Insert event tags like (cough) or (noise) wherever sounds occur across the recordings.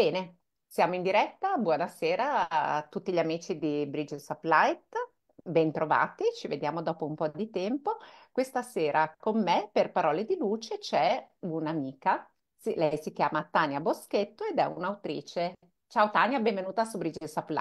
Bene, siamo in diretta. Buonasera a tutti gli amici di Bridges of Light. Bentrovati, ci vediamo dopo un po' di tempo. Questa sera con me per Parole di Luce c'è un'amica. lei si chiama Tania Boschetto ed è un'autrice. Ciao Tania, benvenuta su Bridges of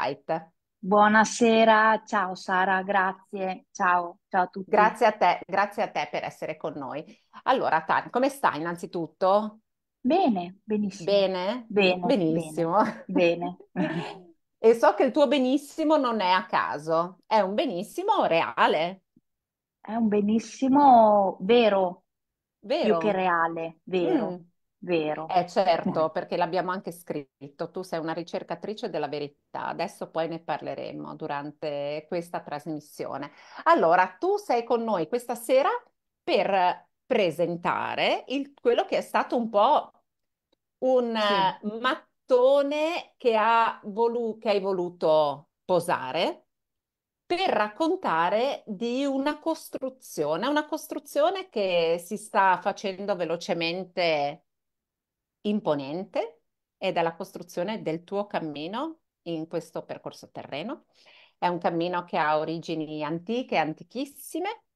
Buonasera, ciao Sara, grazie. Ciao, ciao a tutti. Grazie a te, grazie a te per essere con noi. Allora, Tania, come stai innanzitutto? Bene, benissimo. Bene? Bene, benissimo. Bene. (laughs) (laughs) e so che il tuo benissimo non è a caso, è un benissimo reale. È un benissimo vero, vero. più che reale, vero. Mm. Vero. Eh certo, (laughs) perché l'abbiamo anche scritto, tu sei una ricercatrice della verità, adesso poi ne parleremo durante questa trasmissione. Allora, tu sei con noi questa sera per presentare il, quello che è stato un po' un sì. Eh, mattone che, ha volu- che hai voluto posare per raccontare di una costruzione, una costruzione che si sta facendo velocemente imponente ed è la costruzione del tuo cammino in questo percorso terreno. È un cammino che ha origini antiche, antichissime,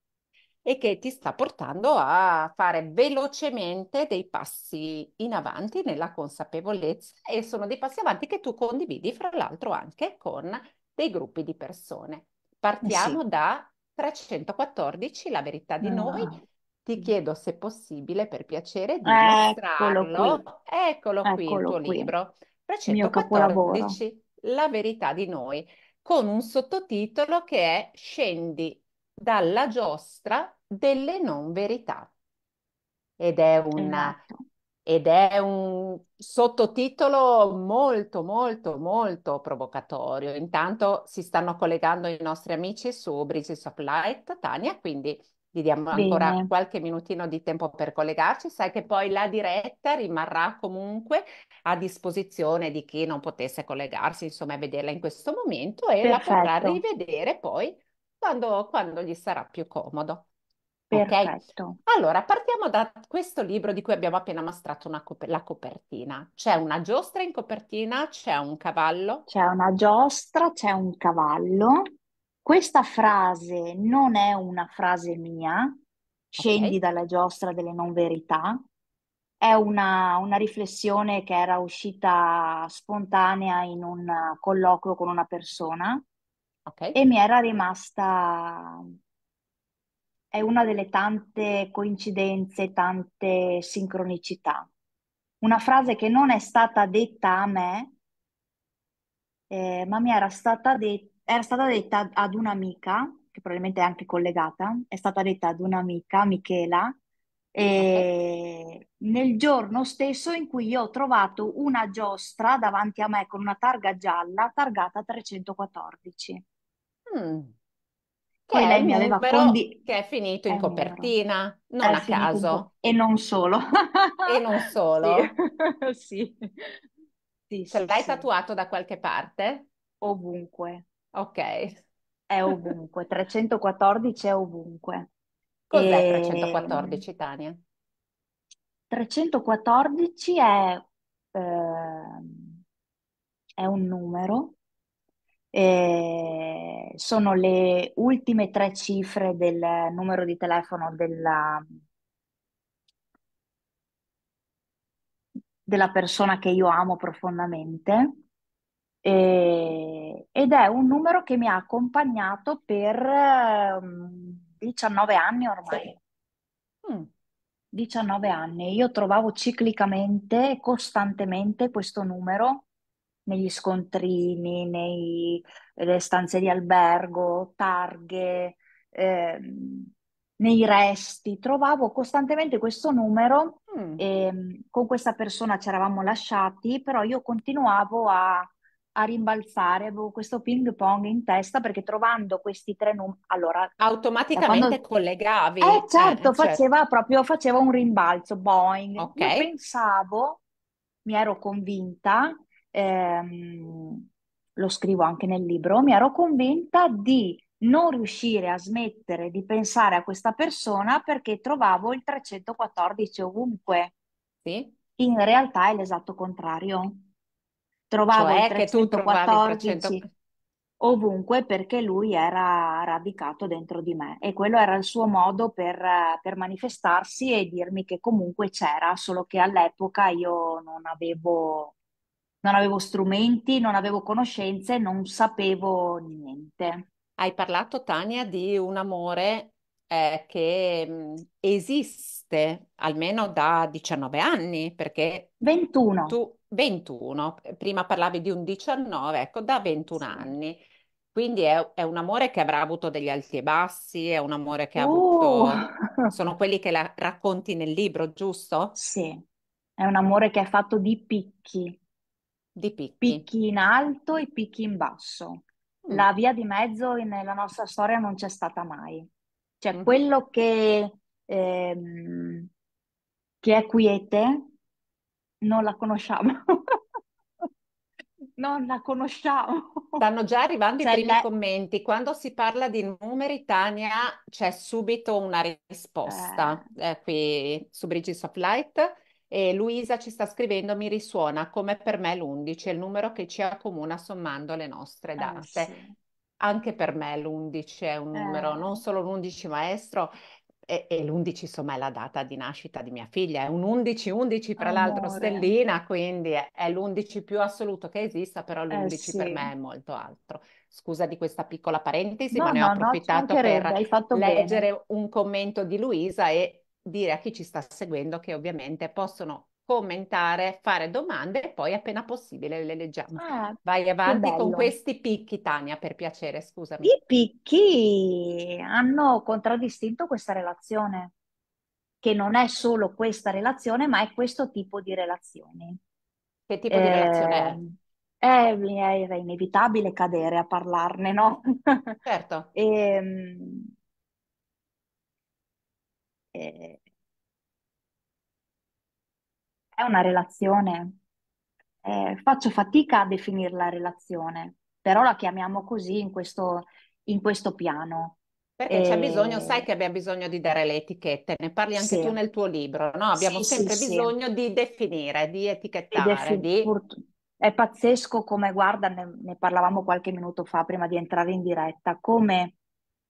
e che ti sta portando a fare velocemente dei passi in avanti nella consapevolezza e sono dei passi avanti che tu condividi, fra l'altro, anche con dei gruppi di persone. Eh Partiamo da 314, la verità di ah. noi. Ti chiedo se possibile, per piacere, di eccolo mostrarlo. Qui. Eccolo, eccolo qui il tuo qui. libro. 314, la verità di noi, con un sottotitolo che è Scendi dalla giostra delle non verità. Ed è un, esatto. ed è un sottotitolo molto, molto, molto provocatorio. Intanto si stanno collegando i nostri amici su Bridges of Light, Tania, quindi gli diamo ancora qualche minutino di tempo per collegarci. Sai che poi la diretta rimarrà comunque a disposizione di chi non potesse collegarsi, insomma, a vederla in questo momento e Perfetto. la potrà rivedere poi quando, quando gli sarà più comodo. Perfetto. Okay? Allora, partiamo da questo libro di cui abbiamo appena mostrato cop- la copertina. C'è una giostra in copertina, c'è un cavallo. C'è una giostra, c'è un cavallo. Questa frase non è una frase mia, scendi okay. dalla giostra delle non verità. È una, una, riflessione che era uscita spontanea in un colloquio con una persona Okay. E mi era rimasta, è una delle tante coincidenze, tante sincronicità. Una frase che non è stata detta a me, eh, ma mi era stata, de- era stata detta ad un'amica, che probabilmente è anche collegata, è stata detta ad un'amica, Michela, e esatto. ehm, nel giorno stesso in cui io ho trovato una giostra davanti a me con una targa gialla targata 314. Mm. Che Poi lei mi aveva condi... che è finito è in copertina, numero. non è a caso. In... E non solo. e non (laughs) solo. (laughs) Sì. sì. sì, l'hai sì, tatuato da qualche parte? Ovunque. Ok. È ovunque, 314 è ovunque. Cos'è E, ehm, 314, Tania? 314 è, ehm, è un numero, eh, sono le ultime tre cifre del numero di telefono della, della persona che io amo profondamente e- ehm, ed è un numero che mi ha accompagnato per ehm, 19 anni ormai. Sì. Mm. 19 anni, io trovavo ciclicamente, costantemente questo numero negli scontrini, nelle stanze di albergo, targhe, eh, nei resti, trovavo costantemente questo numero mm. e mm, con questa persona ci eravamo lasciati, però io continuavo a a rimbalzare, avevo questo ping pong in testa perché trovando questi tre numeri, allora... Automaticamente quando... collegavi. Eh cioè, certo, eh, certo, faceva proprio, faceva un rimbalzo, boing. Okay. Io pensavo, mi ero convinta, ehm, lo scrivo anche nel libro, mi ero convinta di non riuscire a smettere di pensare a questa persona perché trovavo il 314 ovunque. Sì. In realtà è l'esatto contrario trovavo cioè il 314 300... ovunque perché lui era radicato dentro di me e quello era il suo modo per, per manifestarsi e dirmi che comunque c'era, solo che all'epoca io non avevo, non avevo strumenti, non avevo conoscenze, non sapevo niente. Hai parlato, Tania, di un amore eh, che esiste queste almeno da 19 anni, perché 21. tu 21, prima parlavi di un 19, ecco, da 21 anni. Quindi è, è, un amore che avrà avuto degli alti e bassi, è un amore che ha uh! avuto... (laughs) Sono quelli che la racconti nel libro, giusto? Sì, è un amore che è fatto di picchi. Di picchi. Picchi in alto e picchi in basso. Mm. La via di mezzo nella nostra storia non c'è stata mai. Cioè, mm. quello che ehm, che è quiete, non la conosciamo. (laughs) non la conosciamo. Stanno già arrivando cioè, i primi le... commenti. Quando si parla di numeri, Tania, c'è subito una risposta eh. Eh, qui su Bridges of Light. E Luisa ci sta scrivendo: Mi risuona come per me l'11, il numero che ci accomuna sommando le nostre eh, date. Eh, sì. Anche per me l'11 è un numero, eh. non solo l'11 maestro, e, e l'11 insomma è la data di nascita di mia figlia, è un 11-11 tra l'altro stellina, quindi è, è l'11 più assoluto che esista, però l'11 eh sì. per me è molto altro. Scusa di questa piccola parentesi, no, ma ne no, ho approfittato no, per leggere bene. un commento di Luisa e dire a chi ci sta seguendo che ovviamente possono commentare, fare domande e poi appena possibile le leggiamo. Ah, Vai avanti con questi picchi, Tania, per piacere, scusami. I picchi hanno contraddistinto questa relazione, che non è solo questa relazione, ma è questo tipo di relazioni. Che tipo eh, di relazione è? Ehm, è? Era inevitabile cadere a parlarne, no? Certo. e, (laughs) e ehm, eh, è una relazione. Eh, faccio fatica a definirla relazione, però la chiamiamo così in questo, in questo piano. Perché c'è eh, bisogno, sai che abbiamo bisogno di dare le etichette, ne parli anche sì. tu nel tuo libro, no? Abbiamo sì, sempre sì, bisogno di definire, di etichettare. defin- di... È pazzesco come, guarda, ne, ne, parlavamo qualche minuto fa prima di entrare in diretta, come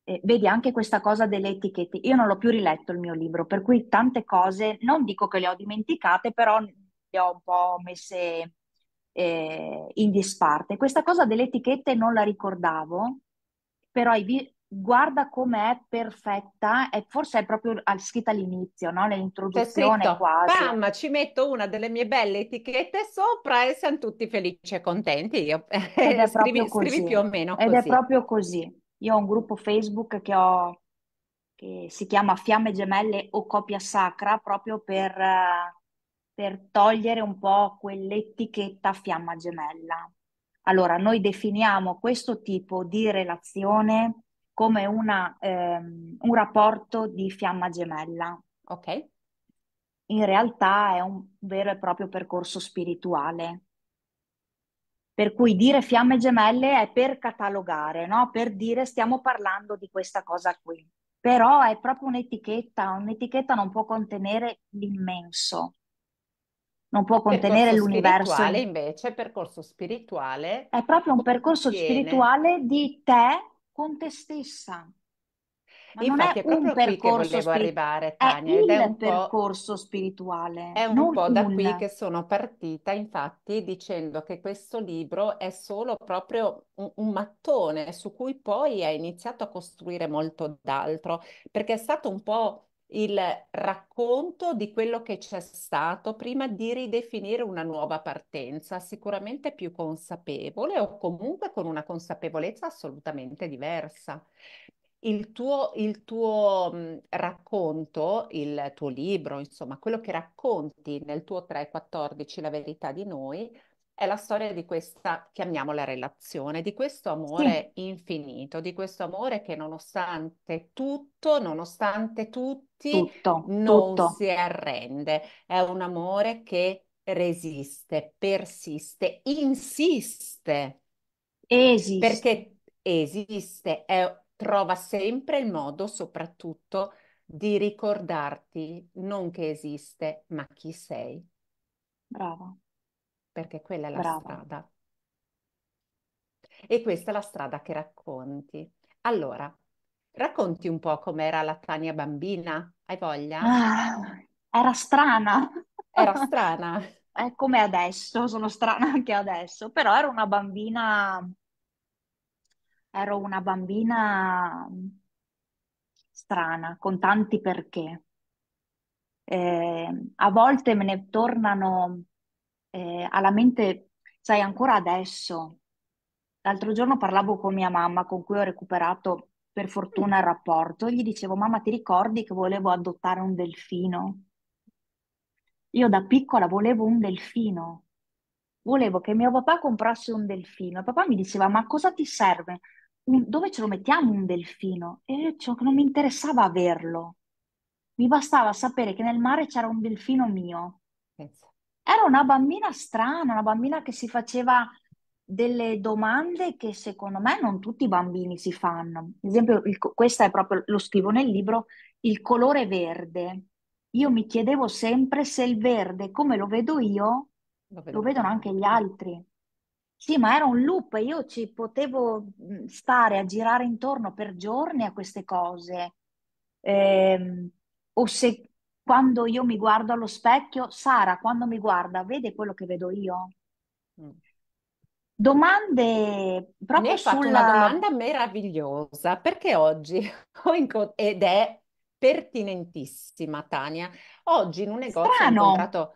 eh, vedi anche questa cosa delle etichette, io non l'ho più riletto il mio libro, per cui tante cose, non dico che le ho dimenticate, però le ho un po' messe eh, in disparte. Questa cosa delle etichette non la ricordavo, però vi- guarda com'è perfetta, e forse è proprio scritta all'inizio, no? Nell'introduzione scritto, quasi. Pam, ci metto una delle mie belle etichette sopra e siamo tutti felici e contenti. Io. (laughs) Ed è scrivi, proprio così. scrivi più o meno Ed è proprio così. Io ho un gruppo Facebook che, ho, che si chiama Fiamme Gemelle o Copia Sacra proprio per, eh, per togliere un po' quell'etichetta fiamma gemella. Allora, noi definiamo questo tipo di relazione come una, ehm, un rapporto di fiamma gemella. Ok. In realtà è un vero e proprio percorso spirituale per cui dire fiamme gemelle è per catalogare, no? per dire stiamo parlando di questa cosa qui. Però è proprio un'etichetta, un'etichetta non può contenere l'immenso, non può contenere percorso l'universo. Spirituale invece, percorso spirituale. È proprio un percorso spirituale di te con te stessa, ma Infatti è, è proprio qui che volevo spiri- arrivare, Tania, ed è un percorso spirituale. È un po' da qui che sono partita, infatti, dicendo che questo libro è solo proprio un, un mattone su cui poi hai iniziato a costruire molto d'altro, perché è stato un po' il racconto di quello che c'è stato prima di ridefinire una nuova partenza, sicuramente più consapevole o comunque con una consapevolezza assolutamente diversa il tuo, il tuo mhmm, racconto, il tuo libro, insomma, quello che racconti nel tuo 3.14, La verità di noi, è la storia di questa, chiamiamola relazione, di questo amore infinito, di questo amore che nonostante tutto, nonostante tutti, tutto, non tutto. si arrende. È un amore che resiste, persiste, insiste. Esiste. Perché esiste, è trova sempre il modo, soprattutto, di ricordarti non che esiste, ma chi sei. Brava. Perché quella è la Brava. strada. E questa è la strada che racconti. Allora, racconti un po' com'era la Tania bambina? Hai voglia? Ah, era strana. Era (laughs) strana. È come adesso, sono strana anche adesso, però era una bambina ero una bambina strana, con tanti perché. Eh, a volte me ne tornano eh, alla mente, sai, ancora adesso. L'altro giorno parlavo con mia mamma, con cui ho recuperato per fortuna il rapporto, e gli dicevo, mamma, ti ricordi che volevo adottare un delfino? Io da piccola volevo un delfino. Volevo che mio papà comprasse un delfino. E papà mi diceva: Ma cosa ti serve? dove ce lo mettiamo un delfino? E io cioè, non mi interessava averlo, mi bastava sapere che nel mare c'era un delfino mio. Era una bambina strana, una bambina che si faceva delle domande che secondo me non tutti i bambini si fanno. Ad esempio, il, questa è proprio, lo scrivo nel libro, il colore verde. Io mi chiedevo sempre se il verde, come lo vedo io, lo, vedo. lo vedono anche gli altri. Sì, ma era un loop, io ci potevo mhmm, stare a girare intorno per giorni a queste cose. Ehm, o se quando io mi guardo allo specchio, Sara, quando mi guarda, vede quello che vedo io? Mm. Domande proprio Mi hai fatto sulla... una domanda meravigliosa, perché oggi (laughs) ho incontrato, ed è pertinentissima, Tania, oggi in un negozio Strano. ho incontrato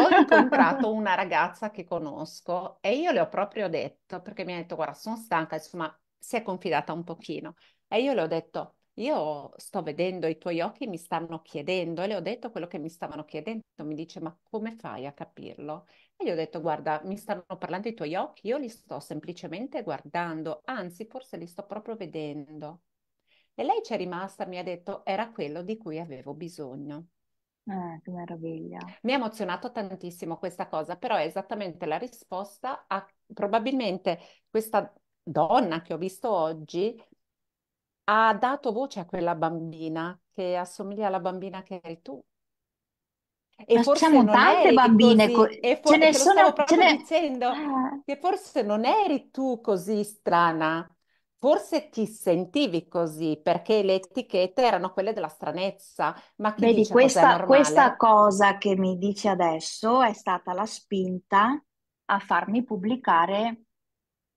ho incontrato una ragazza che conosco e io le ho proprio detto, perché mi ha detto, guarda, sono stanca, insomma, si è confidata un pochino. E io le ho detto, io sto vedendo i tuoi occhi, mi stanno chiedendo, e le ho detto quello che mi stavano chiedendo, mi dice, ma come fai a capirlo? E gli ho detto, guarda, mi stanno parlando i tuoi occhi, io li sto semplicemente guardando, anzi, forse li sto proprio vedendo. E lei c'è rimasta, mi ha detto, era quello di cui avevo bisogno. Eh, che meraviglia. Mi ha emozionato tantissimo questa cosa, però è esattamente la risposta a probabilmente questa donna che ho visto oggi ha dato voce a quella bambina che assomiglia alla bambina che eri tu. E Ma forse siamo non tante eri bambine, così, co- for- ce ne sono, ce ne... dicendo, ah. che forse non eri tu così strana, Forse ti sentivi così perché le etichette erano quelle della stranezza, ma chi Vedi, questa, questa cosa che mi dici adesso è stata la spinta a farmi pubblicare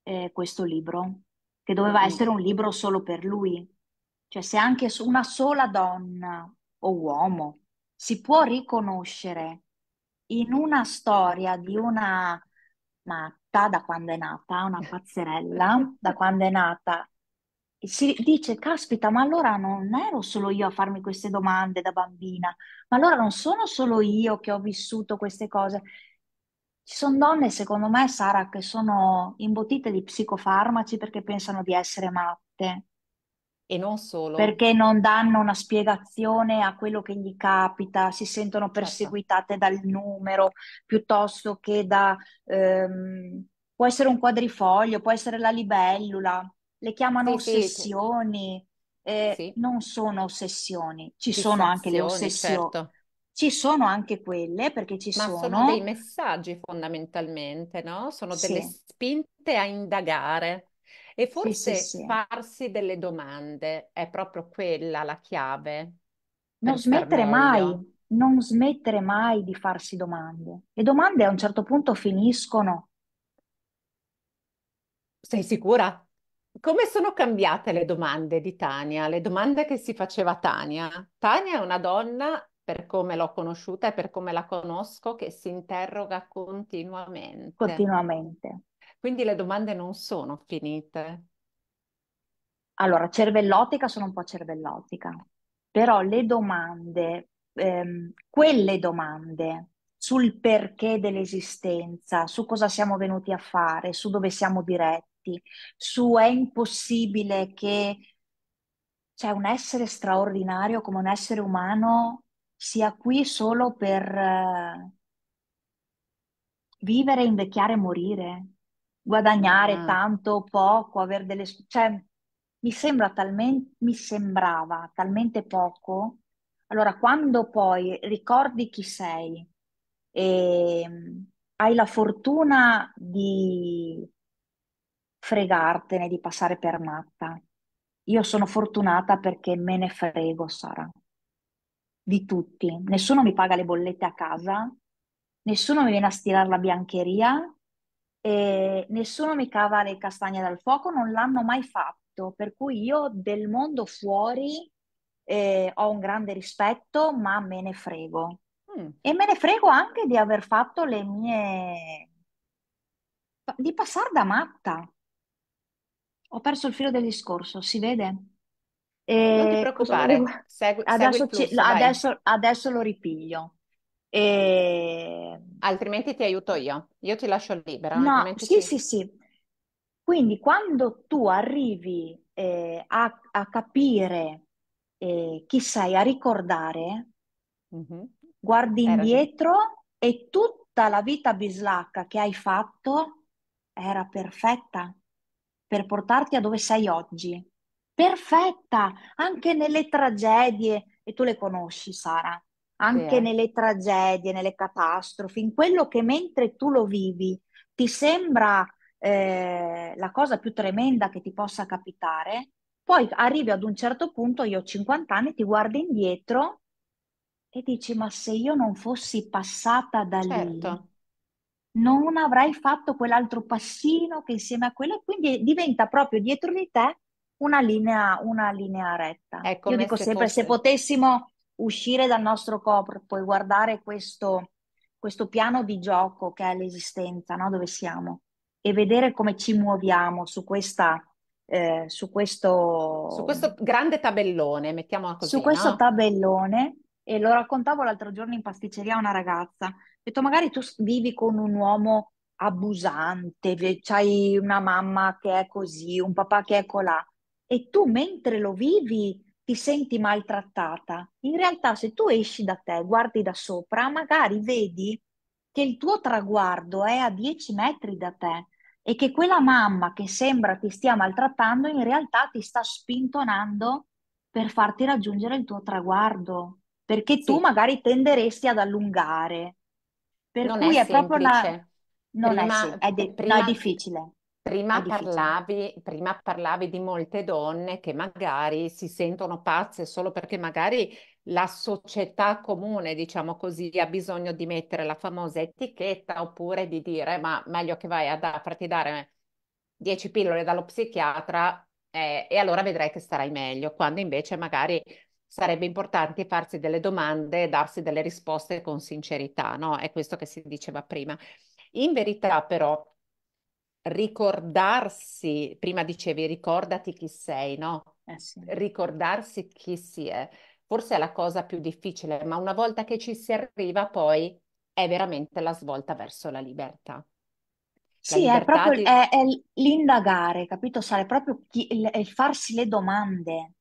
eh, questo libro, che doveva mm. essere un libro solo per lui. Cioè, se anche una sola donna o uomo si può riconoscere in una storia di una ma pazza da quando è nata, una pazzerella da quando è nata. E Si dice, caspita, ma allora non ero solo io a farmi queste domande da bambina, ma allora non sono solo io che ho vissuto queste cose. Ci sono donne, secondo me, Sara, che sono imbottite di psicofarmaci perché pensano di essere matte e non solo. Perché non danno una spiegazione a quello che gli capita, si sentono certo. perseguitate dal numero piuttosto che da... Ehm, può essere un quadrifoglio, può essere la libellula, le chiamano sì, ossessioni. Sì, sì. Eh, non sono ossessioni, ci sono anche le ossessioni. Certo. Ci sono anche quelle perché ci Ma sono... sono dei messaggi fondamentalmente, no? Sono delle spinte a indagare. E forse sì, sì, farsi delle domande è proprio quella la chiave. Non smettere mai, non smettere mai di farsi domande. Le domande a un certo punto finiscono. Sei sicura? Come sono cambiate le domande di Tania? Le domande che si faceva Tania? Tania è una donna, per come l'ho conosciuta e per come la conosco, che si interroga continuamente. Continuamente. Quindi le domande non sono finite. Allora, cervellotica sono un po' cervellotica, però le domande, ehm, quelle domande sul perché dell'esistenza, su cosa siamo venuti a fare, su dove siamo diretti, su è impossibile che cioè, un essere straordinario come un essere umano sia qui solo per eh, vivere, invecchiare e morire guadagnare ah. tanto, poco, avere delle... Cioè, mi sembra talmente, mi sembrava talmente poco. Allora, quando poi ricordi chi sei e ehm, hai la fortuna di fregartene, di passare per matta. Io sono fortunata perché me ne frego, Sara, di tutti. Nessuno mi paga le bollette a casa, nessuno mi viene a stirare la biancheria, e nessuno mi cava le castagne dal fuoco, non l'hanno mai fatto, per cui io del mondo fuori eh, ho un grande rispetto, ma me ne frego. Mm. E me ne frego anche di aver fatto le mie... di passare da matta. Ho perso il filo del discorso, si vede? E non ti preoccupare, segui, segui flusso, ci, adesso, adesso lo ripiglio. E... Ehm, altrimenti ti aiuto io, io ti lascio libera. No, sì, sì, sì. Quindi quando tu arrivi eh, a, a, capire eh, chi sei, a ricordare, mm-hmm. guardi era indietro sì. e tutta la vita bislacca che hai fatto era perfetta per portarti a dove sei oggi. Perfetta, anche nelle tragedie, e tu le conosci, Sara, anche sì. Eh. nelle tragedie, nelle catastrofi, in quello che mentre tu lo vivi ti sembra eh, la cosa più tremenda che ti possa capitare, poi arrivi ad un certo punto, io ho 50 anni, ti guardi indietro e dici, ma se io non fossi passata da certo. lì, non avrai fatto quell'altro passino che insieme a quello, e quindi diventa proprio dietro di te una linea, una linea retta. Io dico se sempre, fosse... se potessimo uscire dal nostro corpo e guardare questo, questo piano di gioco che è l'esistenza, no? dove siamo, e vedere come ci muoviamo su questa eh, su, questo, su questo grande tabellone, mettiamo così. Su questo no? tabellone, e lo raccontavo l'altro giorno in pasticceria a una ragazza, ho detto magari tu vivi con un uomo abusante, c'hai una mamma che è così, un papà che è colà, e tu mentre lo vivi ti senti maltrattata. In realtà, se tu esci da te, guardi da sopra, magari vedi che il tuo traguardo è a 10 metri da te e che quella mamma che sembra ti stia maltrattando, in realtà ti sta spintonando per farti raggiungere il tuo traguardo, perché sì. tu magari tenderesti ad allungare. Per non cui è, è proprio la... Non prima, è, sem- è, de- prima... no, è difficile Prima parlavi, prima parlavi, di molte donne che magari si sentono pazze solo perché magari la società comune, diciamo così, ha bisogno di mettere la famosa etichetta oppure di dire ma meglio che vai a farti dare 10 pillole dallo psichiatra eh, e allora vedrai che starai meglio, quando invece magari sarebbe importante farsi delle domande e darsi delle risposte con sincerità, no? È questo che si diceva prima. In verità però ricordarsi, prima dicevi ricordati chi sei, no? Eh sì. Ricordarsi chi si è, forse è la cosa più difficile, ma una volta che ci si arriva poi è veramente la svolta verso la libertà. La sì, è proprio di... è, è l'indagare, capito? Sare proprio chi, il, il, farsi le domande.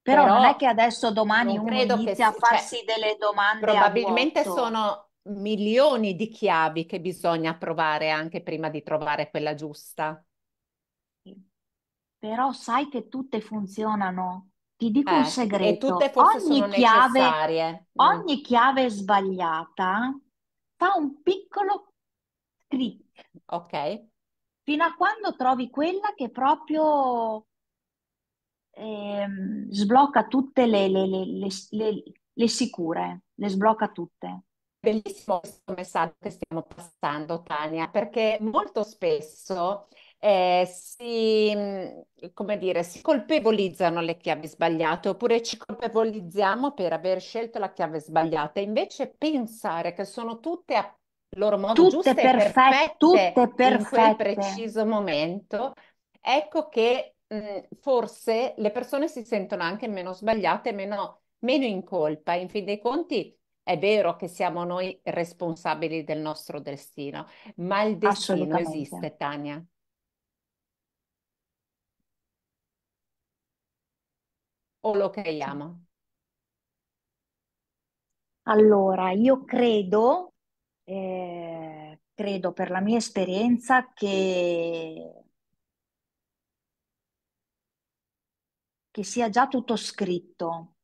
Però, Però, non è che adesso domani uno inizia a cioè farsi cioè, delle domande. Probabilmente sono milioni di chiavi che bisogna provare anche prima di trovare quella giusta. Però sai che tutte funzionano. Ti dico eh, un segreto. E tutte forse ogni sono chiave, necessarie. Mm. Ogni mm. chiave sbagliata fa un piccolo click. Ok. Fino a quando trovi quella che proprio eh, sblocca tutte le, le, le, le sicure, le sblocca tutte bellissimo questo messaggio che stiamo passando, Tania, perché molto spesso eh, si, mm, come dire, si, colpevolizzano le chiavi sbagliate oppure ci colpevolizziamo per aver scelto la chiave sbagliata. Invece pensare che sono tutte a loro modo tutte giuste perfette, e perfette, perfette in quel preciso momento, ecco che mh, mm, forse le persone si sentono anche meno sbagliate, meno, meno in colpa. In fin dei conti è vero che siamo noi responsabili del nostro destino, ma il destino esiste, Tania. O lo creiamo? Allora, io credo, eh, credo per la mia esperienza che, che sia già tutto scritto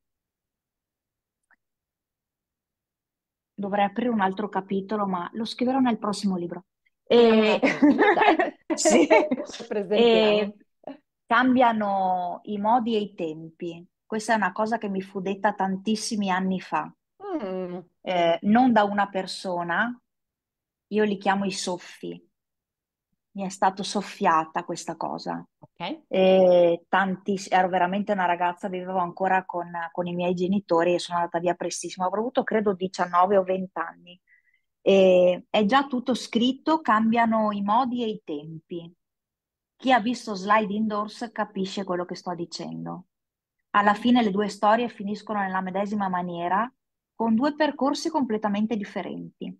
dovrei aprire un altro capitolo, ma lo scriverò nel prossimo libro. Ah, e... (laughs) (laughs) sì. e... Cambiano i modi e i tempi. Questa è una cosa che mi fu detta tantissimi anni fa, mm. eh, non da una persona, io li chiamo i soffi, mi è stata soffiata questa cosa. Okay. E tanti, ero veramente una ragazza, vivevo ancora con, con, i miei genitori e sono andata via prestissimo, avrò avuto credo 19 o 20 anni. E è già tutto scritto, cambiano i modi e i tempi. Chi ha visto Slide Indoors capisce quello che sto dicendo. Alla fine le due storie finiscono nella medesima maniera, con due percorsi completamente differenti.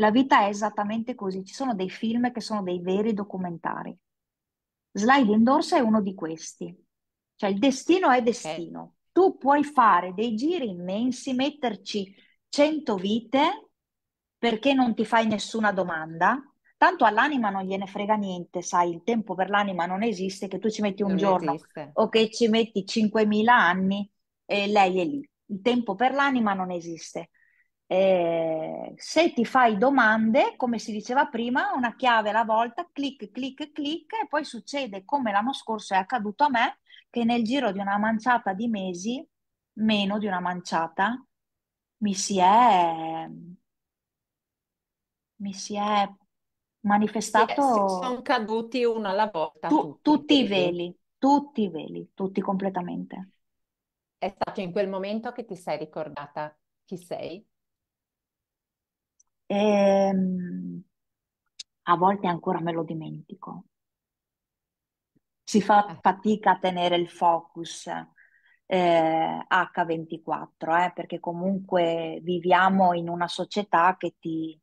La vita è esattamente così, ci sono dei film che sono dei veri documentari. Slide Endorse è uno di questi, cioè il destino è destino. Eh. Tu puoi fare dei giri immensi, metterci 100 vite perché non ti fai nessuna domanda, tanto all'anima non gliene frega niente, sai, il tempo per l'anima non esiste, che tu ci metti un non giorno esiste. o che ci metti 5.000 anni e lei è lì. Il tempo per l'anima non esiste. Eh, se ti fai domande, come si diceva prima, una chiave alla volta, clic, clic, clic, e poi succede come l'anno scorso è accaduto a me, che nel giro di una manciata di mesi, meno di una manciata, mi si è, mi si è eh, manifestato. Sì, sono caduti uno alla volta. Tu, tutti, tutti i veli, tutti i veli, tutti completamente. È stato in quel momento che ti sei ricordata chi sei? E, ehm, a volte ancora me lo dimentico. Si fa eh. fatica a tenere il focus eh, H24, eh, perché comunque viviamo in una società che ti,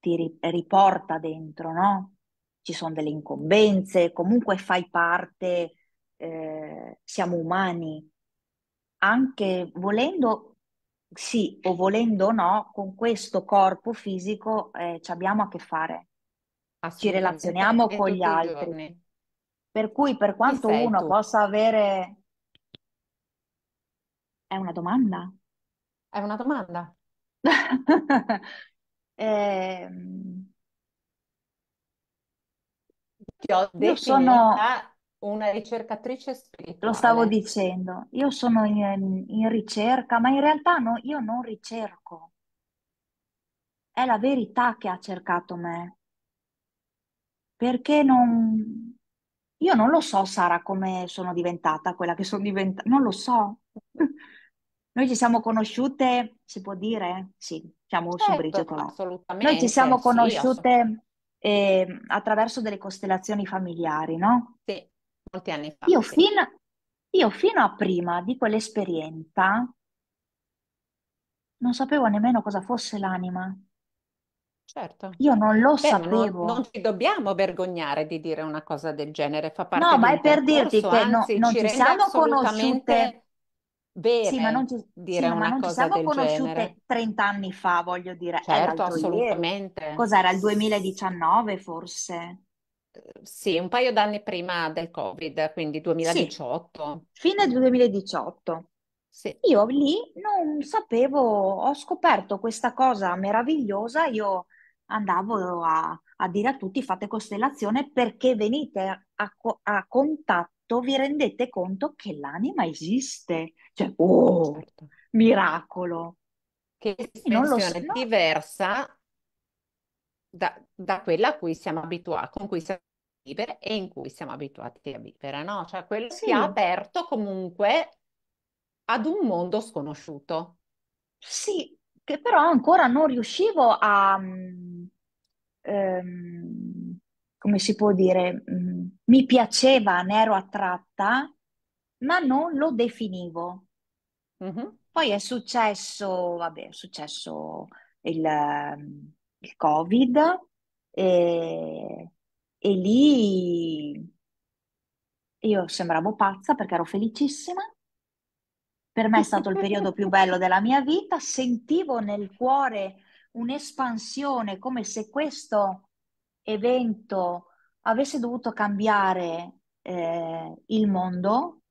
ti riporta dentro, no? Ci sono delle incombenze, comunque fai parte, eh, siamo umani. Anche volendo sì o volendo o no, con questo corpo fisico eh, ci abbiamo a che fare, ci relazioniamo e con gli altri. Giorni. Per cui per quanto uno tu? possa avere... È una domanda? È una domanda. (laughs) eh... Ti ho definita... Io sono una ricercatrice spirituale. Lo stavo dicendo, io sono in, in ricerca, ma in realtà no, io non ricerco. È la verità che ha cercato me. Perché non... Io non lo so, Sara, come sono diventata quella che sono diventata, non lo so. (laughs) Noi ci siamo conosciute, si può dire? Sì, siamo certo, su Brigiola. Assolutamente. Noi ci siamo conosciute sì, eh, attraverso delle costellazioni familiari, no? Sì molti anni fa. Io sì. fino, io fino a prima di quell'esperienza non sapevo nemmeno cosa fosse l'anima. Certo. Io non lo Beh, sapevo. Non, non, ci dobbiamo vergognare di dire una cosa del genere, fa parte No, ma è per dirti che no, non ci, ci siamo conosciute. Bene sì, ma non ci, dire sì, una non cosa ci siamo conosciute genere. 30 anni fa, voglio dire, Certo, assolutamente. Ieri. Cos'era il 2019 forse? sì, un paio d'anni prima del Covid, quindi Sì, 2018. fine 2018. Mm. Sì, Io lì non sapevo, ho scoperto questa cosa meravigliosa. Io andavo a, a dire a tutti: fate costellazione perché venite a, a a contatto, vi rendete conto che l'anima esiste. Cioè, oh, certo. miracolo! Che Quindi non lo so, espressione no, diversa da, da quella cui siamo abituati, con cui siamo vivere e in cui siamo abituati a vivere, no? Cioè quello sì. si è aperto comunque ad un mondo sconosciuto. Sì, che però ancora non riuscivo a, um, come si può dire, um, mi piaceva, ne ero attratta, ma non lo definivo. Mm-hmm. Poi è successo, vabbè, è successo il... Um, il Covid e, e lì io sembravo pazza perché ero felicissima. Per me è stato il periodo più bello della mia vita, sentivo nel cuore un'espansione come se questo evento avesse dovuto cambiare eh, il mondo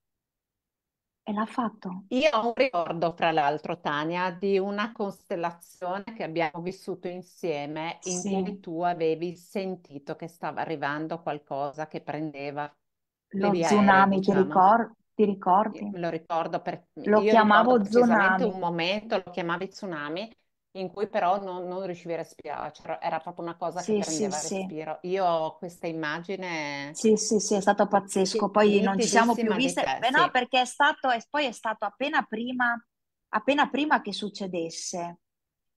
e l'ha fatto. Io ho un ricordo, fra l'altro, Tania, di una costellazione che abbiamo vissuto insieme in sì. cui tu avevi sentito che stava arrivando qualcosa che prendeva lo tsunami, aerei, diciamo. ti, ricor- ti, ricordi? Io me lo ricordo perché lo chiamavo tsunami. un momento, lo chiamavi tsunami in cui però non, non riuscivi a respirare, cioè era proprio una cosa che sì, prendeva sì, respiro. Io ho questa immagine... Sì, sì, sì, è stato pazzesco, poi non ci siamo più viste, te, Beh, no, perché è stato, è, poi è stato appena prima, appena prima che succedesse.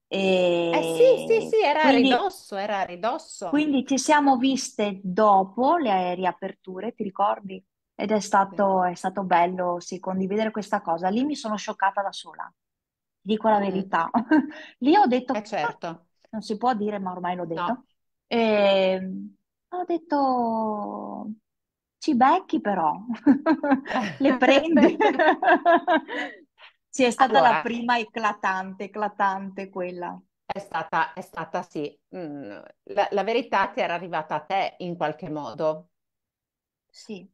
Eh sì, sì, sì, era quindi, a ridosso, era a ridosso. Quindi ci siamo viste dopo le riaperture, ti ricordi? Ed è stato, è stato bello, sì, condividere questa cosa. Lì mi sono scioccata da sola dico la verità. (laughs) Lì ho detto, eh certo. Ah, non si può dire, ma ormai l'ho detto. No. E, ehm, ho detto, ci becchi però, (laughs) le prendi. (laughs) sì, è stata allora, la prima eclatante, eclatante quella. È stata, è stata sì, mm, la, la verità che era arrivata a te in qualche modo. Sì.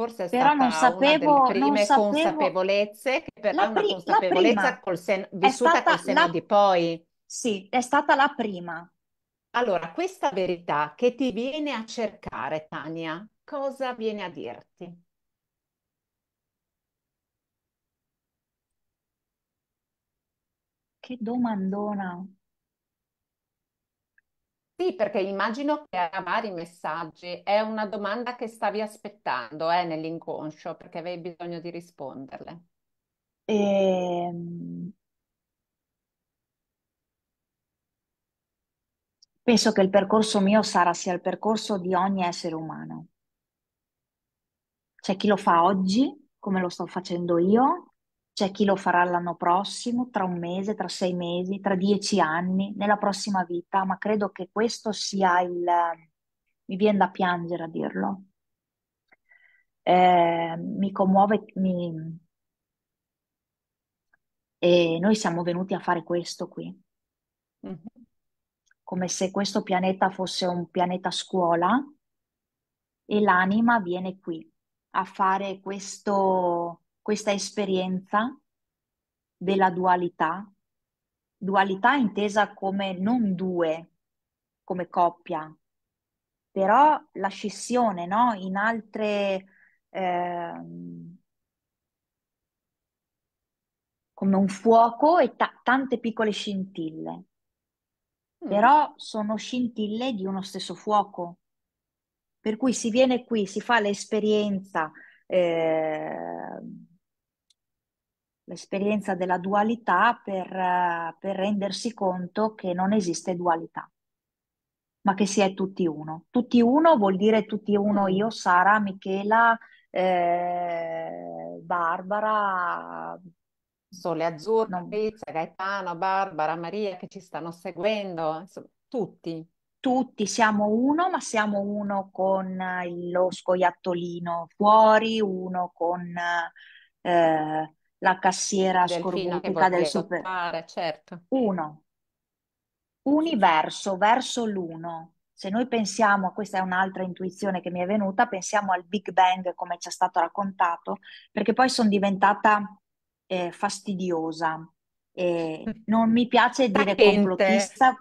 Forse è però non stata sapevo, una delle non prime sapevo, consapevolezze, che però è una consapevolezza col sen- vissuta col senno la- di poi. Sì, è stata la prima. Allora, questa verità che ti viene a cercare, Tania, cosa viene a dirti? Che domandona. Sì, perché immagino che ha vari messaggi. È una domanda che stavi aspettando, eh, nell'inconscio, perché avevi bisogno di risponderle. Ehm, penso che il percorso mio, sarà sia il percorso di ogni essere umano. C'è chi lo fa oggi, come lo sto facendo io, c'è chi lo farà l'anno prossimo, tra un mese, tra sei mesi, tra dieci anni, nella prossima vita, ma credo che questo sia il... mi viene da piangere a dirlo. Eh, mi commuove, mi... e noi siamo venuti a fare questo qui, mm-hmm. come se questo pianeta fosse un pianeta scuola e l'anima viene qui a fare questo questa esperienza della dualità, dualità intesa come non due, come coppia, però la scissione, no? In altre... Eh, come un fuoco e ta- tante piccole scintille, mm. però sono scintille di uno stesso fuoco. Per cui si viene qui, si fa l'esperienza eh, l'esperienza della dualità per, eh, per, rendersi conto che non esiste dualità, ma che si è tutti uno. Tutti uno vuol dire tutti uno mm. io, Sara, Michela, eh, Barbara. Sole Azzurro, Pizza, Gaetano, Barbara, Maria che ci stanno seguendo, insomma, tutti. Tutti siamo uno, ma siamo uno con eh, lo scoiattolino fuori, uno con eh, la cassiera Del scorbutica del super... fare, certo. Uno, universo, verso l'uno. Se noi pensiamo, questa è un'altra intuizione che mi è venuta, pensiamo al Big Bang come ci è stato raccontato, perché poi sono diventata eh, fastidiosa. Eh, non mi piace dire Tacente. complottista,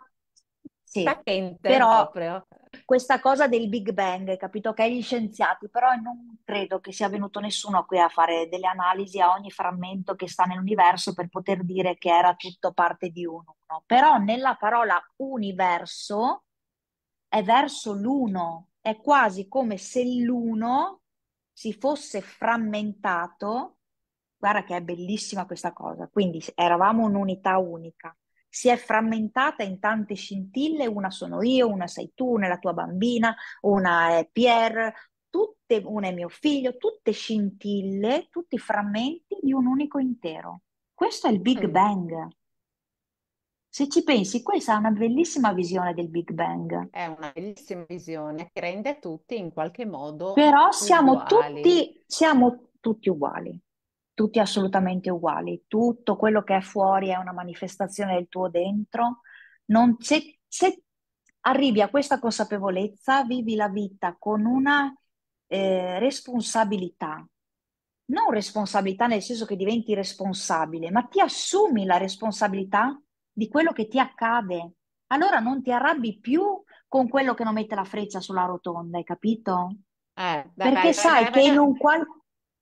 sì, Tacente, però proprio questa cosa del Big Bang, capito? Che gli scienziati, però non credo che sia venuto nessuno qui a fare delle analisi a ogni frammento che sta nell'universo per poter dire che era tutto parte di un uno. Però nella parola universo è verso l'uno, è quasi come se l'uno si fosse frammentato. Guarda che è bellissima questa cosa. Quindi eravamo un'unità unica si è frammentata in tante scintille, una sono io, una sei tu, una è la tua bambina, una è Pierre, tutte, una è mio figlio, tutte scintille, tutti frammenti di un unico intero. Questo è il Big Bang. Se ci pensi, questa è una bellissima visione del Big Bang. È una bellissima visione che rende tutti in qualche modo. Però siamo uguali. tutti, siamo tutti uguali tutti assolutamente uguali, tutto quello che è fuori è una manifestazione del tuo dentro, non c'è, se arrivi a questa consapevolezza, vivi la vita con una eh, responsabilità, non responsabilità nel senso che diventi responsabile, ma ti assumi la responsabilità di quello che ti accade. Allora non ti arrabbi più con quello che non mette la freccia sulla rotonda, hai capito? Eh, vabbè, Perché vabbè, sai vabbè, che in un qualche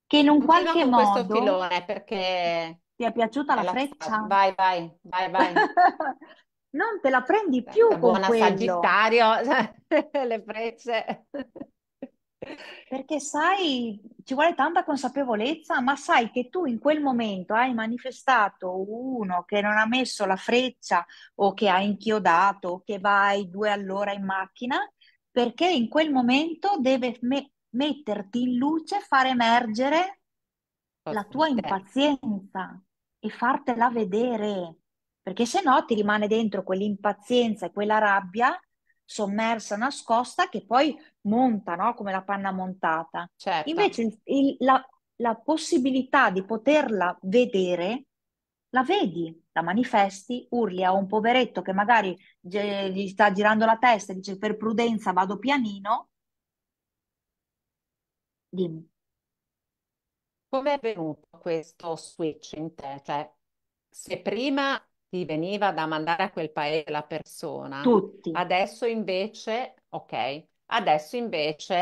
che in un qualche con modo... questo filone perché... Ti è piaciuta la Alla... freccia? Vai, vai, vai, vai. (laughs) non te la prendi Beh, più con buona Sagittario, (laughs) le frecce. Perché sai, ci vuole tanta consapevolezza, ma sai che tu in quel momento hai manifestato uno che non ha messo la freccia o che ha inchiodato che vai due all'ora in macchina, perché in quel momento deve me- metterti in luce, far emergere la tua impazienza e fartela vedere, perché se no ti rimane dentro quell'impazienza e quella rabbia sommersa, nascosta, che poi monta, no? come la panna montata. Certo. Invece il, il, la, la possibilità di poterla vedere, la vedi, la manifesti, urli a un poveretto che magari gli sta girando la testa e dice per prudenza vado pianino, Dimmi. Come è venuto questo switch in te? Cioè, se prima ti veniva da mandare a quel paese la persona, Tutti. adesso invece, ok, adesso invece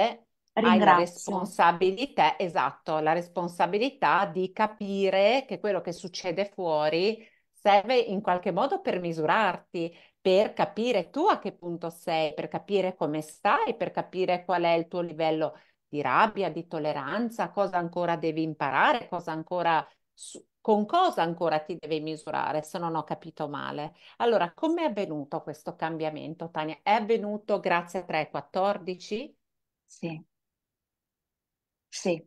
hai la Ringrazio. responsabilità, esatto, la responsabilità di capire che quello che succede fuori serve in qualche modo per misurarti, per capire tu a che punto sei, per capire come stai, per capire qual è il tuo livello di rabbia, di tolleranza, cosa ancora devi imparare, cosa ancora con cosa ancora ti devi misurare, se non ho capito male. Allora, come è avvenuto questo cambiamento, Tania? È avvenuto grazie a 314? Sì. Sì.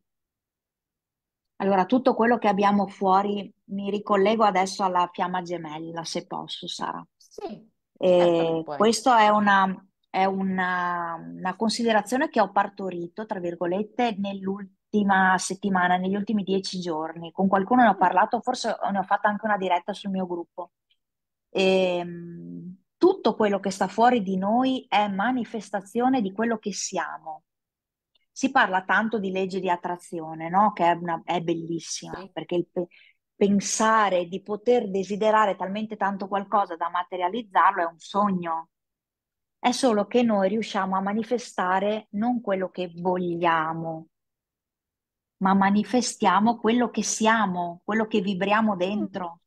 Allora, tutto quello che abbiamo fuori, mi ricollego adesso alla fiamma gemella, se posso, Sara. Sì. Certo questo è una, è una, una considerazione che ho partorito, tra virgolette, nell'ultima settimana, negli ultimi dieci giorni. Con qualcuno ne ho parlato, forse ne ho fatta anche una diretta sul mio gruppo. E, ehm, tutto quello che sta fuori di noi è manifestazione di quello che siamo. Si parla tanto di legge di attrazione, no? che è, una, è bellissima, perché il pe- pensare di poter desiderare talmente tanto qualcosa da materializzarlo è un sogno, è solo che noi riusciamo a manifestare non quello che vogliamo, ma manifestiamo quello che siamo, quello che vibriamo dentro.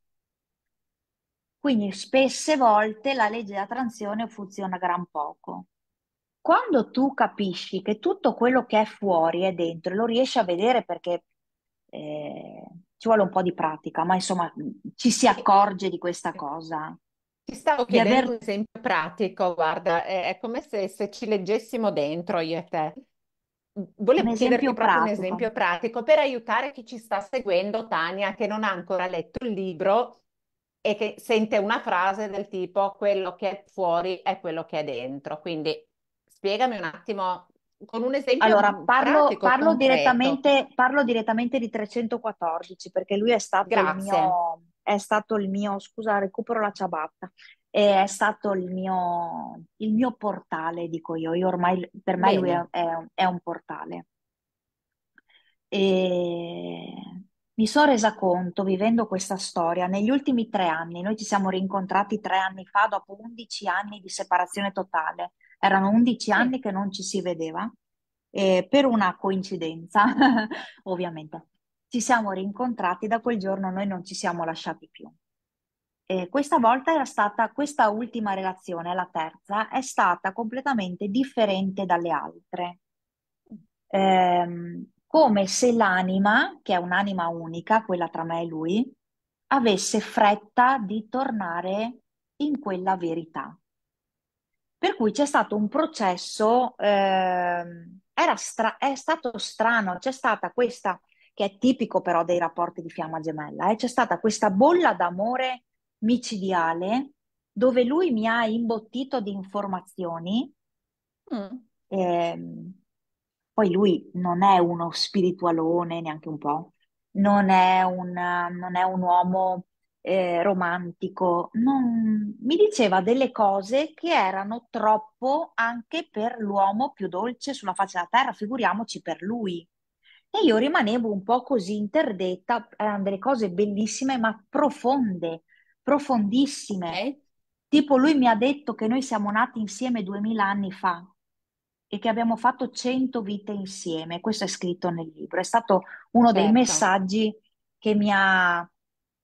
Quindi spesse volte la legge della transizione funziona gran poco. Quando tu capisci che tutto quello che è fuori è dentro, lo riesci a vedere perché eh, ci vuole un po' di pratica, ma insomma ci si accorge di questa cosa. Ti stavo di chiedendo aver... un esempio pratico, guarda, è, è come se, se, ci leggessimo dentro io e te. Volevo un chiederti proprio pratico. un esempio pratico per aiutare chi ci sta seguendo, Tania, che non ha ancora letto il libro e che sente una frase del tipo quello che è fuori è quello che è dentro. Quindi spiegami un attimo con un esempio allora, parlo, pratico, parlo, direttamente, parlo direttamente di 314 perché lui è stato Grazie. il mio è stato il mio, scusa, recupero la ciabatta, è stato il mio, il mio portale, dico io, io ormai, per me lui è, è, è un portale. E mi sono resa conto, vivendo questa storia, negli ultimi tre anni, noi ci siamo rincontrati tre anni fa dopo 11 anni di separazione totale, erano 11 anni che non ci si vedeva, eh, per una coincidenza, (laughs) ovviamente ci siamo rincontrati, da quel giorno noi non ci siamo lasciati più. E questa volta era stata, questa ultima relazione, la terza, è stata completamente differente dalle altre. Ehm, come se l'anima, che è un'anima unica, quella tra me e lui, avesse fretta di tornare in quella verità. Per cui c'è stato un processo, eh, stra- è stato strano, c'è stata questa che è tipico però dei rapporti di fiamma gemella, eh? c'è stata questa bolla d'amore micidiale dove lui mi ha imbottito di informazioni. Mm. Ehm, poi lui non è uno spiritualone neanche un po', non è un, non è un uomo eh, romantico, non... mi diceva delle cose che erano troppo anche per l'uomo più dolce sulla faccia della terra, figuriamoci per lui. E io rimanevo un po' così interdetta, erano delle cose bellissime ma profonde, profondissime. Okay. Tipo lui mi ha detto che noi siamo nati insieme duemila anni fa e che abbiamo fatto cento vite insieme, questo è scritto nel libro, è stato uno certo. dei messaggi che mi ha...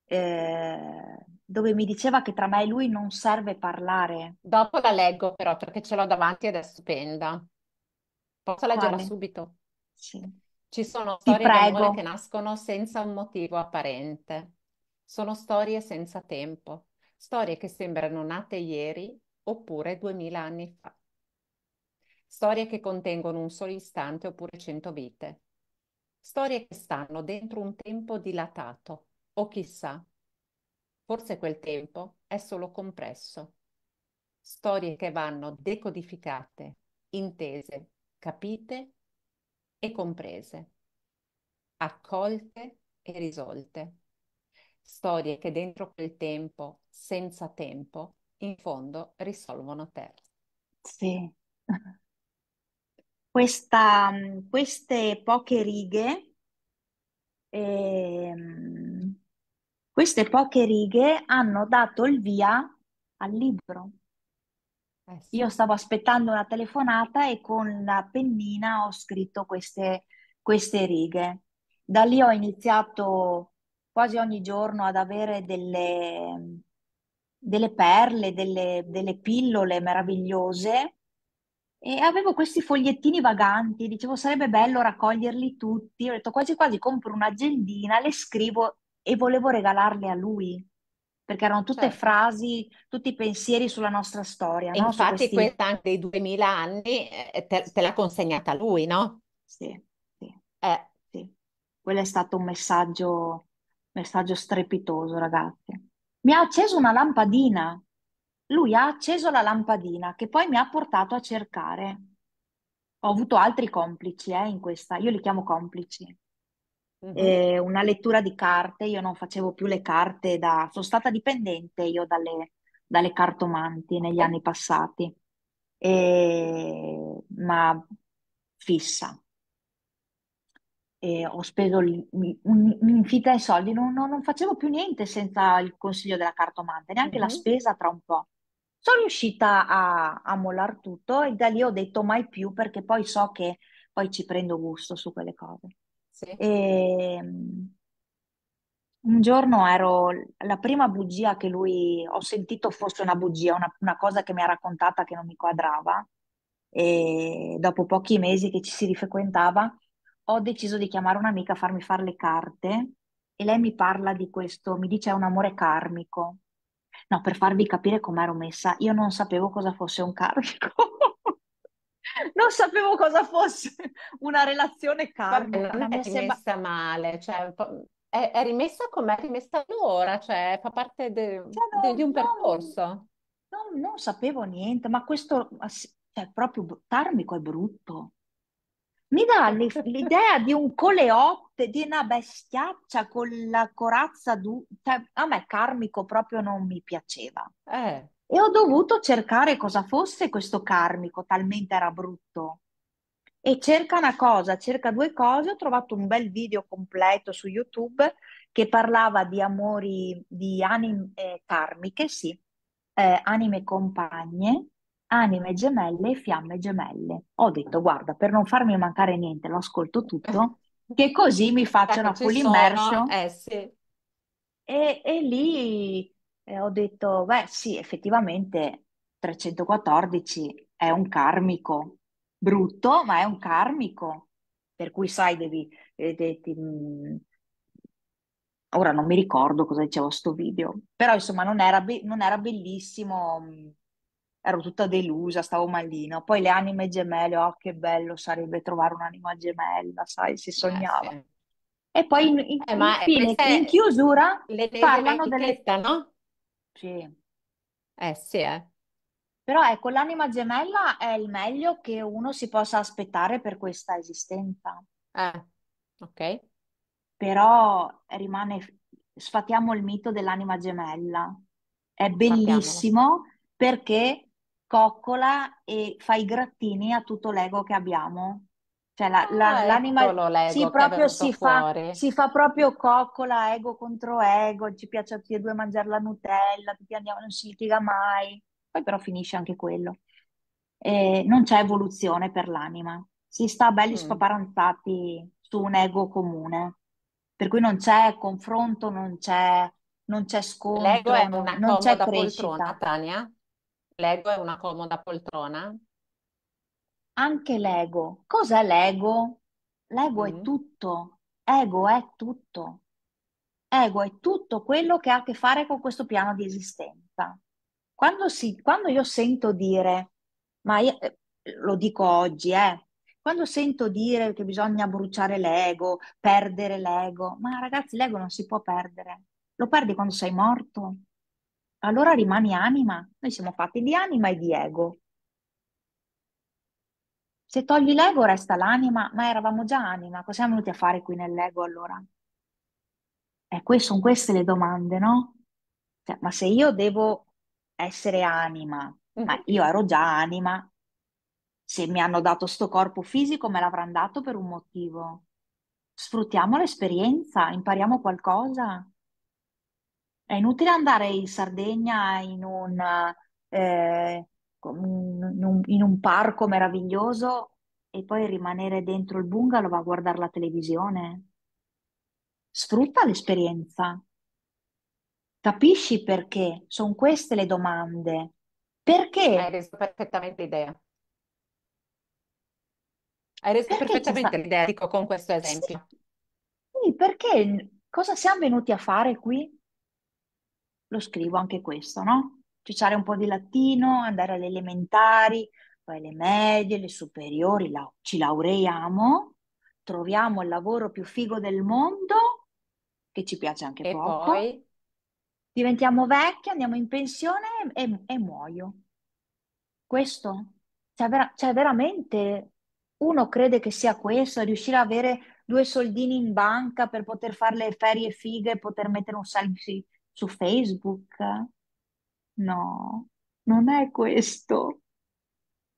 Eh, dove mi diceva che tra me e lui non serve parlare. Dopo la leggo però perché ce l'ho davanti ed è stupenda. Posso leggerla Quale? subito? Sì. Ci sono Ti storie prego. d'amore che nascono senza un motivo apparente. Sono storie senza tempo, storie che sembrano nate ieri oppure duemila anni fa. Storie che contengono un solo istante oppure cento vite. Storie che stanno dentro un tempo dilatato o chissà, forse quel tempo è solo compresso. Storie che vanno decodificate, intese, capite e comprese, accolte e risolte. Storie che dentro quel tempo, senza tempo, in fondo risolvono te. Sì. (laughs) Questa, mm, queste poche righe, eh, queste poche righe hanno dato il via al libro. Eh sì. Io stavo aspettando una telefonata e con la pennina ho scritto queste, queste righe. Da lì ho iniziato quasi ogni giorno ad avere delle, delle perle, delle, delle pillole meravigliose e avevo questi fogliettini vaganti, dicevo sarebbe bello raccoglierli tutti, ho detto quasi quasi compro un'agendina, le scrivo e volevo regalarle a lui perché erano tutte certo. frasi, tutti pensieri sulla nostra storia. No? Infatti questi... questa anche dei duemila anni eh, te, te l'ha consegnata lui, no? Sì, sì. Eh. sì. Quello è stato un messaggio, messaggio strepitoso, ragazzi. Mi ha acceso una lampadina. Lui ha acceso la lampadina che poi mi ha portato a cercare. Ho avuto altri complici eh, in questa, io li chiamo complici mm una lettura di carte, io non facevo più le carte da... sono stata dipendente io dalle, dalle cartomanti negli anni passati, e... Ehm, ma fissa. E ehm, ho speso un'infinità di soldi, non, non, non, facevo più niente senza il consiglio della cartomante, neanche la spesa tra un po'. Sono riuscita a, a mollare tutto e da lì ho detto mai più perché poi so che poi ci prendo gusto su quelle cose. E ehm, un giorno ero, la prima bugia che lui, ho sentito fosse una bugia, una, una cosa che mi ha raccontata che non mi quadrava, e dopo pochi mesi che ci si rifrequentava, ho deciso di chiamare un'amica a farmi fare le carte e lei mi parla di questo, mi dice è un amore karmico. No, per farvi capire come ero messa, io non sapevo cosa fosse un karmico. (laughs) non sapevo cosa fosse una relazione carica. Non è rimessa sembra... male, cioè, è, è, rimessa come è rimessa allora, cioè fa parte de, cioè, no, de, di un no, percorso. No, non sapevo niente, ma questo cioè, proprio karmico è brutto. Mi dà l'idea di un coleotte, di una bestiaccia con la corazza du... cioè, a me karmico proprio non mi piaceva. Eh e ho dovuto cercare cosa fosse questo karmico, talmente era brutto. E cerca una cosa, cerca due cose, ho trovato un bel video completo su YouTube che parlava di amori, di anime eh, karmiche, sì, eh, anime compagne, anime gemelle e fiamme gemelle. Ho detto, guarda, per non farmi mancare niente, lo ascolto tutto, che così mi faccio (laughs) ecco, una full immersion. Eh, sì. e, e lì e ho detto, beh, sì, effettivamente 314 è un karmico brutto, ma è un karmico, per cui sai, devi... Eh, mm, ora non mi ricordo cosa dicevo sto video, però insomma non era, be- non era bellissimo, mm, ero tutta delusa, stavo malino. Poi le anime gemelle, oh che bello sarebbe trovare un'anima gemella, sai, si eh, sognava. Eh, E poi in, in, eh, eh infine, in chiusura le, le, parlano delle... No? Sì. Eh sì, eh. Però ecco, l'anima gemella è il meglio che uno si possa aspettare per questa esistenza. Eh, ok. Però rimane, sfatiamo il mito dell'anima gemella. È Sfatiamolo. bellissimo perché coccola e fa i grattini a tutto l'ego che abbiamo. Cioè la, la, ah, l'anima ecco sì, proprio si, fa, si fa proprio coccola, ego contro ego, ci piace a tutti e due mangiare la Nutella, tutti andiamo, non si litiga mai. Poi però finisce anche quello. E non c'è evoluzione per l'anima. Si sta belli mm. spaparanzati su un ego comune. Per cui non c'è confronto, non c'è, non c'è scontro, L'ego è una non, non c'è crescita. poltrona, Tania? L'ego è una comoda poltrona? anche l'ego. Cos'è l'ego? L'ego mm. è tutto, ego è tutto, ego è tutto quello che ha a che fare con questo piano di esistenza. Quando, si, quando io sento dire, ma io, eh, lo dico oggi, eh, quando sento dire che bisogna bruciare l'ego, perdere l'ego, ma ragazzi l'ego non si può perdere, lo perdi quando sei morto, allora rimani anima, noi siamo fatti di anima e di ego, se togli l'ego resta l'anima, ma eravamo già anima, cosa siamo venuti a fare qui nell'ego allora? E eh, sono queste le domande, no? Cioè, ma se io devo essere anima, ma mm-hmm. io ero già anima, se mi hanno dato sto corpo fisico me l'avranno dato per un motivo. Sfruttiamo l'esperienza, impariamo qualcosa. È inutile andare in Sardegna in un... Eh, Ecco, in un, parco meraviglioso e poi rimanere dentro il bungalow a guardare la televisione. Sfrutta l'esperienza. Capisci perché? Sono queste le domande. Perché? Hai reso perfettamente l'idea. Hai reso perché perfettamente sta... l'idea, dico, con questo esempio. Sì. sì, perché cosa siamo venuti a fare qui? Lo scrivo anche questo, no? ciucciare un po' di latino, andare alle elementari, poi alle medie, le superiori, la, ci laureiamo, troviamo il lavoro più figo del mondo, che ci piace anche e poco, poi? diventiamo vecchi, andiamo in pensione e, e muoio. Questo? Cioè, vera- cioè, veramente uno crede che sia questo, riuscire ad avere due soldini in banca per poter fare le ferie fighe e poter mettere un selfie su Facebook? No, non è questo.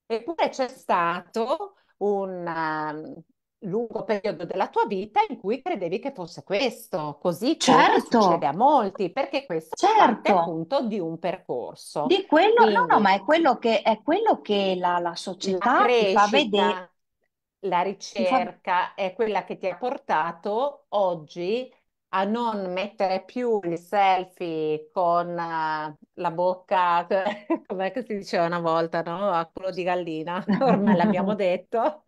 Eppure c'è stato un um, lungo periodo della tua vita in cui credevi che fosse questo, così come certo. succede a molti, perché questo fa parte certo. appunto di un percorso. Di quello, no, no, ma Quindi è quello che, è quello che la, la la società ti fa vedere, la ti fa... ricerca è quella che ti ha portato oggi a non mettere più le selfie con eh, la bocca, (laughs) come si diceva una volta, no? A culo di gallina, (laughs) ormai l'abbiamo (laughs) detto.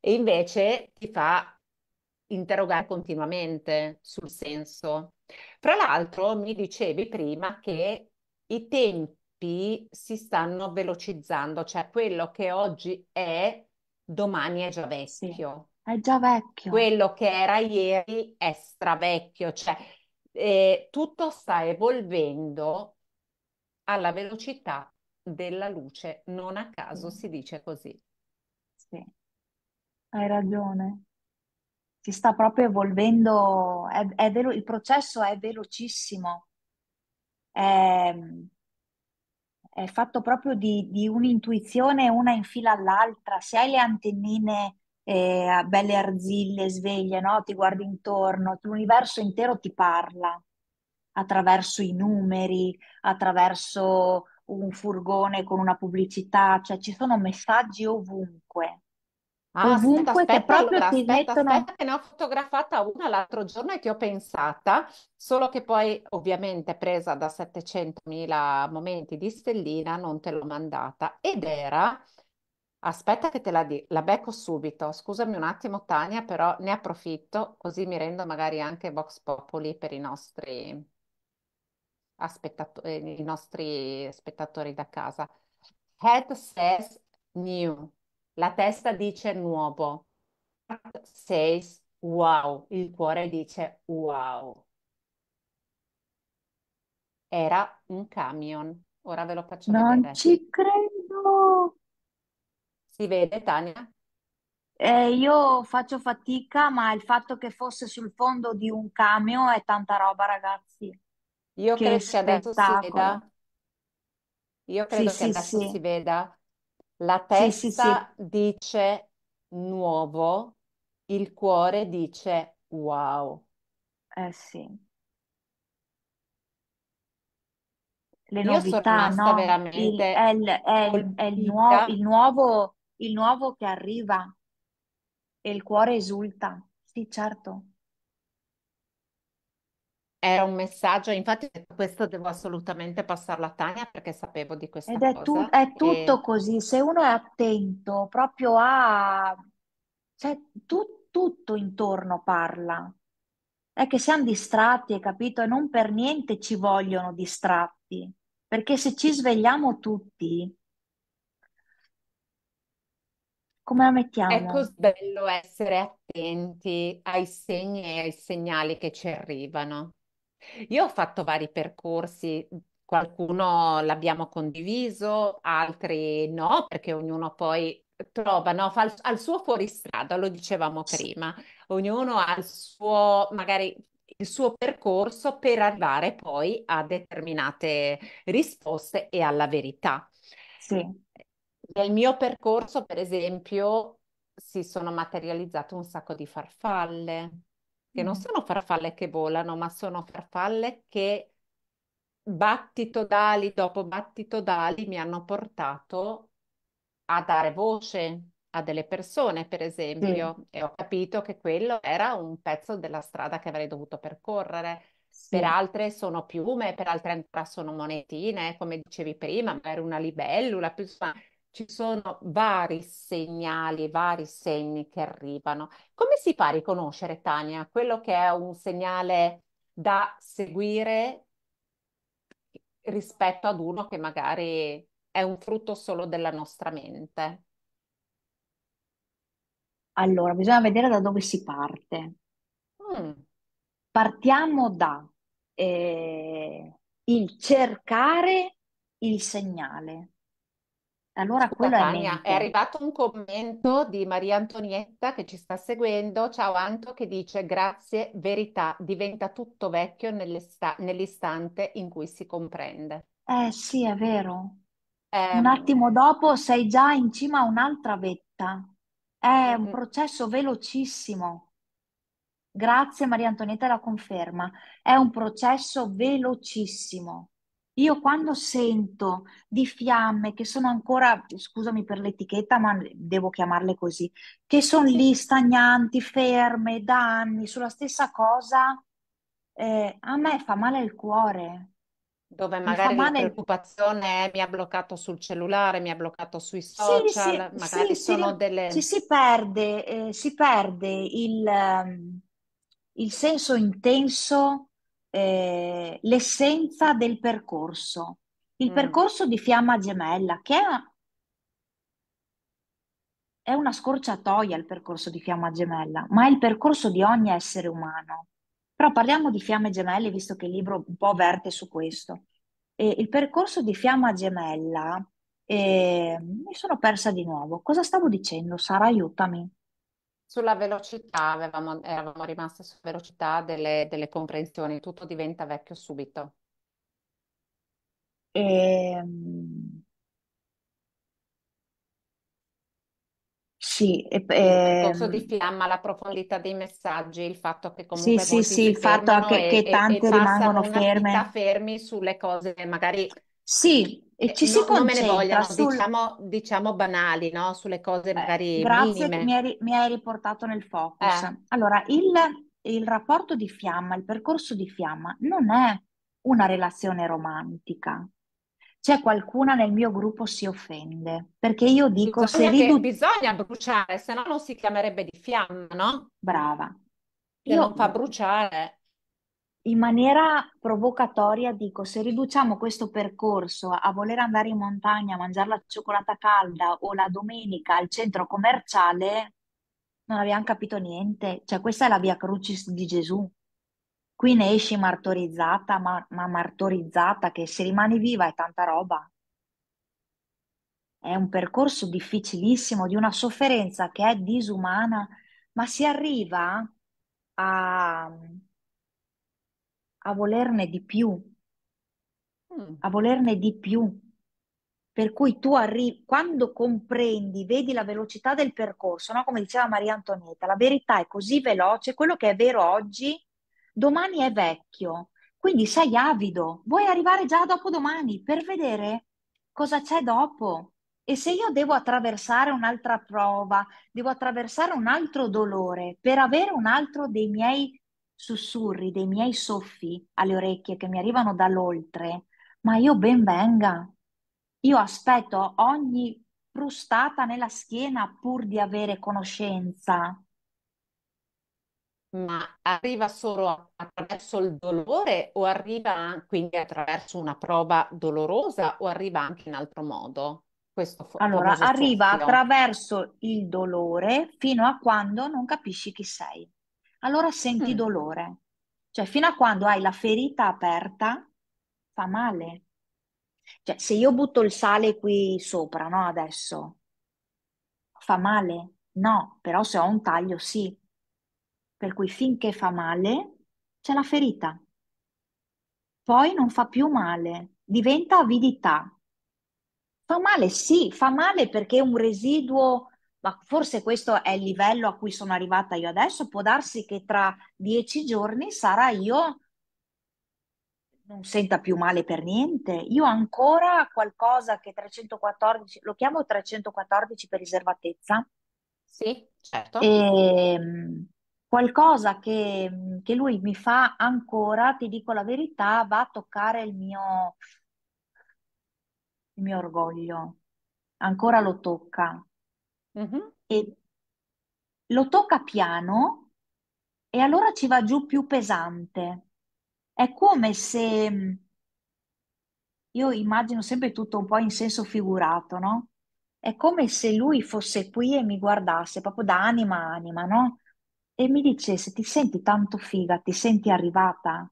e invece ti fa interrogare continuamente sul senso. Fra l'altro, mi dicevi prima che i tempi si stanno velocizzando, cioè quello che oggi è, domani è già vecchio. Sì. È già vecchio. Quello che era ieri è stravecchio, cioè eh, tutto sta evolvendo alla velocità della luce, non a caso si dice così. hai ragione. Si sta proprio evolvendo, è, è velo- il processo è velocissimo. È, è fatto proprio di, di un'intuizione una in fila all'altra. Se hai le antennine eh, belle arzille, sveglie, no? ti guardi intorno, l'universo intero ti parla attraverso i numeri, attraverso un furgone con una pubblicità, cioè ci sono messaggi ovunque. Ah, ovunque aspetta, aspetta, proprio allora, ti aspetta, mettono... aspetta, che ne ho fotografata una l'altro giorno e ti ho pensata, solo che poi ovviamente presa da 700.000 momenti di stellina non te l'ho mandata ed era Aspetta che te la, la becco subito. Scusami un attimo, Tania, però ne approfitto così mi rendo magari anche Vox Populi per i nostri, aspettato- eh, i nostri spettatori da casa. Head says new. La testa dice nuovo. Heart says wow. Il cuore dice wow. Era un camion. Ora ve lo faccio Non vedere. ci credo! Si vede, Tania? Eh, io faccio fatica, ma il fatto che fosse sul fondo di un camion è tanta roba, ragazzi. Io credo che adesso si spettacolo. veda, io Sì, credo che sì, adesso si veda, la Sì, sì, sì. testa dice nuovo, il cuore dice wow. Eh sì. Le Io sono novità, rimasta no? Il, veramente è il, è il- è il nuo- colpita. il nuovo, il nuovo che arriva e il cuore esulta. Sì, certo. Era un messaggio, infatti questo devo assolutamente passarlo a Tania perché sapevo di questa Ed è, tu- è tutto e... così, se uno è attento proprio a... Cioè, tu- tutto intorno parla. È che siamo distratti, hai capito? E non per niente ci vogliono distratti, perché se ci svegliamo tutti, come la È mettiamo? così bello essere attenti ai segni e ai segnali che ci arrivano. Io ho fatto vari percorsi, qualcuno l'abbiamo condiviso, altri no, perché ognuno poi trova, no, fa il- suo fuoristrada, lo dicevamo prima, ognuno ha il suo, magari il suo percorso per arrivare poi a determinate risposte e alla verità. Sì nel mio percorso, per esempio, si sono materializzate un sacco di farfalle, che mm. non sono farfalle che volano, ma sono farfalle che battito d'ali dopo battito d'ali mi hanno portato a dare voce a delle persone, per esempio, mm. e ho capito che quello era un pezzo della strada che avrei dovuto percorrere. Sì. Per altre sono piume, per altre ancora sono monetine, come dicevi prima, magari una libellula, più, insomma, ci sono vari segnali, vari segni che arrivano. Come si fa a riconoscere, Tania, quello che è un segnale da seguire rispetto ad uno che magari è un frutto solo della nostra mente? Allora, bisogna vedere da dove si parte. Mm. Partiamo da eh, il cercare il segnale. Allora Scusa, quello Tania, è, è arrivato un commento di Maria Antonietta che ci sta seguendo. Ciao Anto, che dice: Grazie, verità, diventa tutto vecchio nell'istante in cui si comprende. Eh sì, è vero. Eh, un ehm attimo dopo sei già in cima a un'altra vetta. È un processo velocissimo. Grazie Maria Antonietta, la conferma. È un processo velocissimo. Io quando sento di fiamme che sono ancora, scusami per l'etichetta, ma devo chiamarle così, che sono lì stagnanti, ferme da anni sulla stessa cosa, eh, a me fa male il cuore. Dove magari la preoccupazione è mi ha bloccato sul cellulare, mi ha bloccato sui social, sì, magari sì, sono si, delle... Sì, si perde, eh, si perde il, ehm, il senso intenso eh, l'essenza del percorso, il mm. percorso di Fiamma Gemella, che è, è una scorciatoia il percorso di Fiamma Gemella, ma è il percorso di ogni essere umano. Però parliamo di fiamme gemelle, visto che il libro un po' verte su questo. E il percorso di fiamma gemella, eh, mi sono persa di nuovo. Cosa stavo dicendo? Sara, aiutami sulla velocità, avevamo, eravamo rimaste sulla velocità delle, delle comprensioni, tutto diventa vecchio subito. Ehm, sì, e, Il ehm, corso di fiamma, la profondità dei messaggi, il fatto che comunque sì, sì, sì, il fatto anche e, che tante rimangono ferme. vita fermi sulle cose, magari sì, e eh, ci si no, non me ne vogliono, sul... diciamo, diciamo, banali, no? sulle cose magari grazie minime. Grazie, mi, hai riportato nel focus. Eh. Allora, il, il rapporto di fiamma, il percorso di fiamma non è una relazione romantica. C'è qualcuna nel mio gruppo si offende, perché io dico bisogna se ridu... bisogna bruciare, se no non si chiamerebbe di fiamma, no? Brava. Che cioè, io non fa bruciare in maniera provocatoria dico, se riduciamo questo percorso a voler andare in montagna a mangiare la cioccolata calda o la domenica al centro commerciale, non abbiamo capito niente. Cioè, questa è la via crucis di Gesù. Qui ne esci martorizzata, ma, ma martorizzata, che se rimani viva è tanta roba. È un percorso difficilissimo, di una sofferenza che è disumana, ma si arriva a a volerne di più, mm. a volerne di più. Per cui tu arrivi, quando comprendi, vedi la velocità del percorso, no? come diceva Maria Antonietta, la verità è così veloce, quello che è vero oggi, domani è vecchio. Quindi sei avido, vuoi arrivare già dopo domani per vedere cosa c'è dopo. E se io devo attraversare un'altra prova, devo attraversare un altro dolore per avere un altro dei miei sussurri dei miei soffi alle orecchie che mi arrivano dall'oltre, ma io ben venga. Io aspetto ogni frustata nella schiena pur di avere conoscenza. Ma arriva solo attraverso il dolore o arriva quindi attraverso una prova dolorosa o arriva anche in altro modo? Questo allora, arriva soffio. attraverso il dolore fino a quando non capisci chi sei allora senti mm. dolore. Cioè, fino a quando hai la ferita aperta, fa male. Cioè, se io butto il sale qui sopra, no, adesso, fa male? No, però se ho un taglio, sì. Per cui finché fa male, c'è la ferita. Poi non fa più male, diventa avidità. Fa male, sì, fa male perché è un residuo ma forse questo è il livello a cui sono arrivata io adesso, può darsi che tra dieci giorni sarà io non senta più male per niente. Io ancora qualcosa che 314, lo chiamo 314 per riservatezza. Sì, certo. E, ehm, qualcosa che, che, lui mi fa ancora, ti dico la verità, va a toccare il mio, il mio orgoglio. Ancora lo tocca. Mm-hmm. e lo tocca piano e allora ci va giù più pesante. È come se, mm, io immagino sempre tutto un po' in senso figurato, no? È come se lui fosse qui e mi guardasse proprio da anima a anima, no? E mi dicesse, ti senti tanto figa, ti senti arrivata,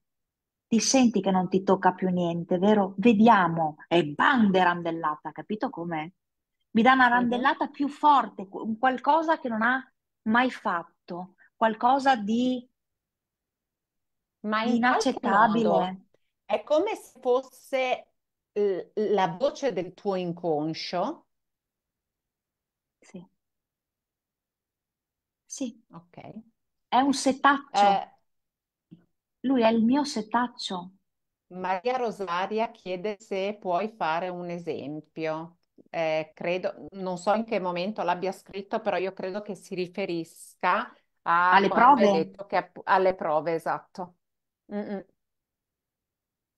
ti senti che non ti tocca più niente, vero? Vediamo, e bam, derandellata, capito com'è? mi dà una randellata più forte, qualcosa che non ha mai fatto, qualcosa di Ma in inaccettabile. Modo, è come se fosse la voce del tuo inconscio. Sì. Sì. Ok. È un setaccio. Eh, Lui è il mio setaccio. Maria Rosaria chiede se puoi fare un esempio eh, credo, non so in che momento l'abbia scritto, però io credo che si riferisca a Alle prove? detto che alle prove, esatto. Mm-mm.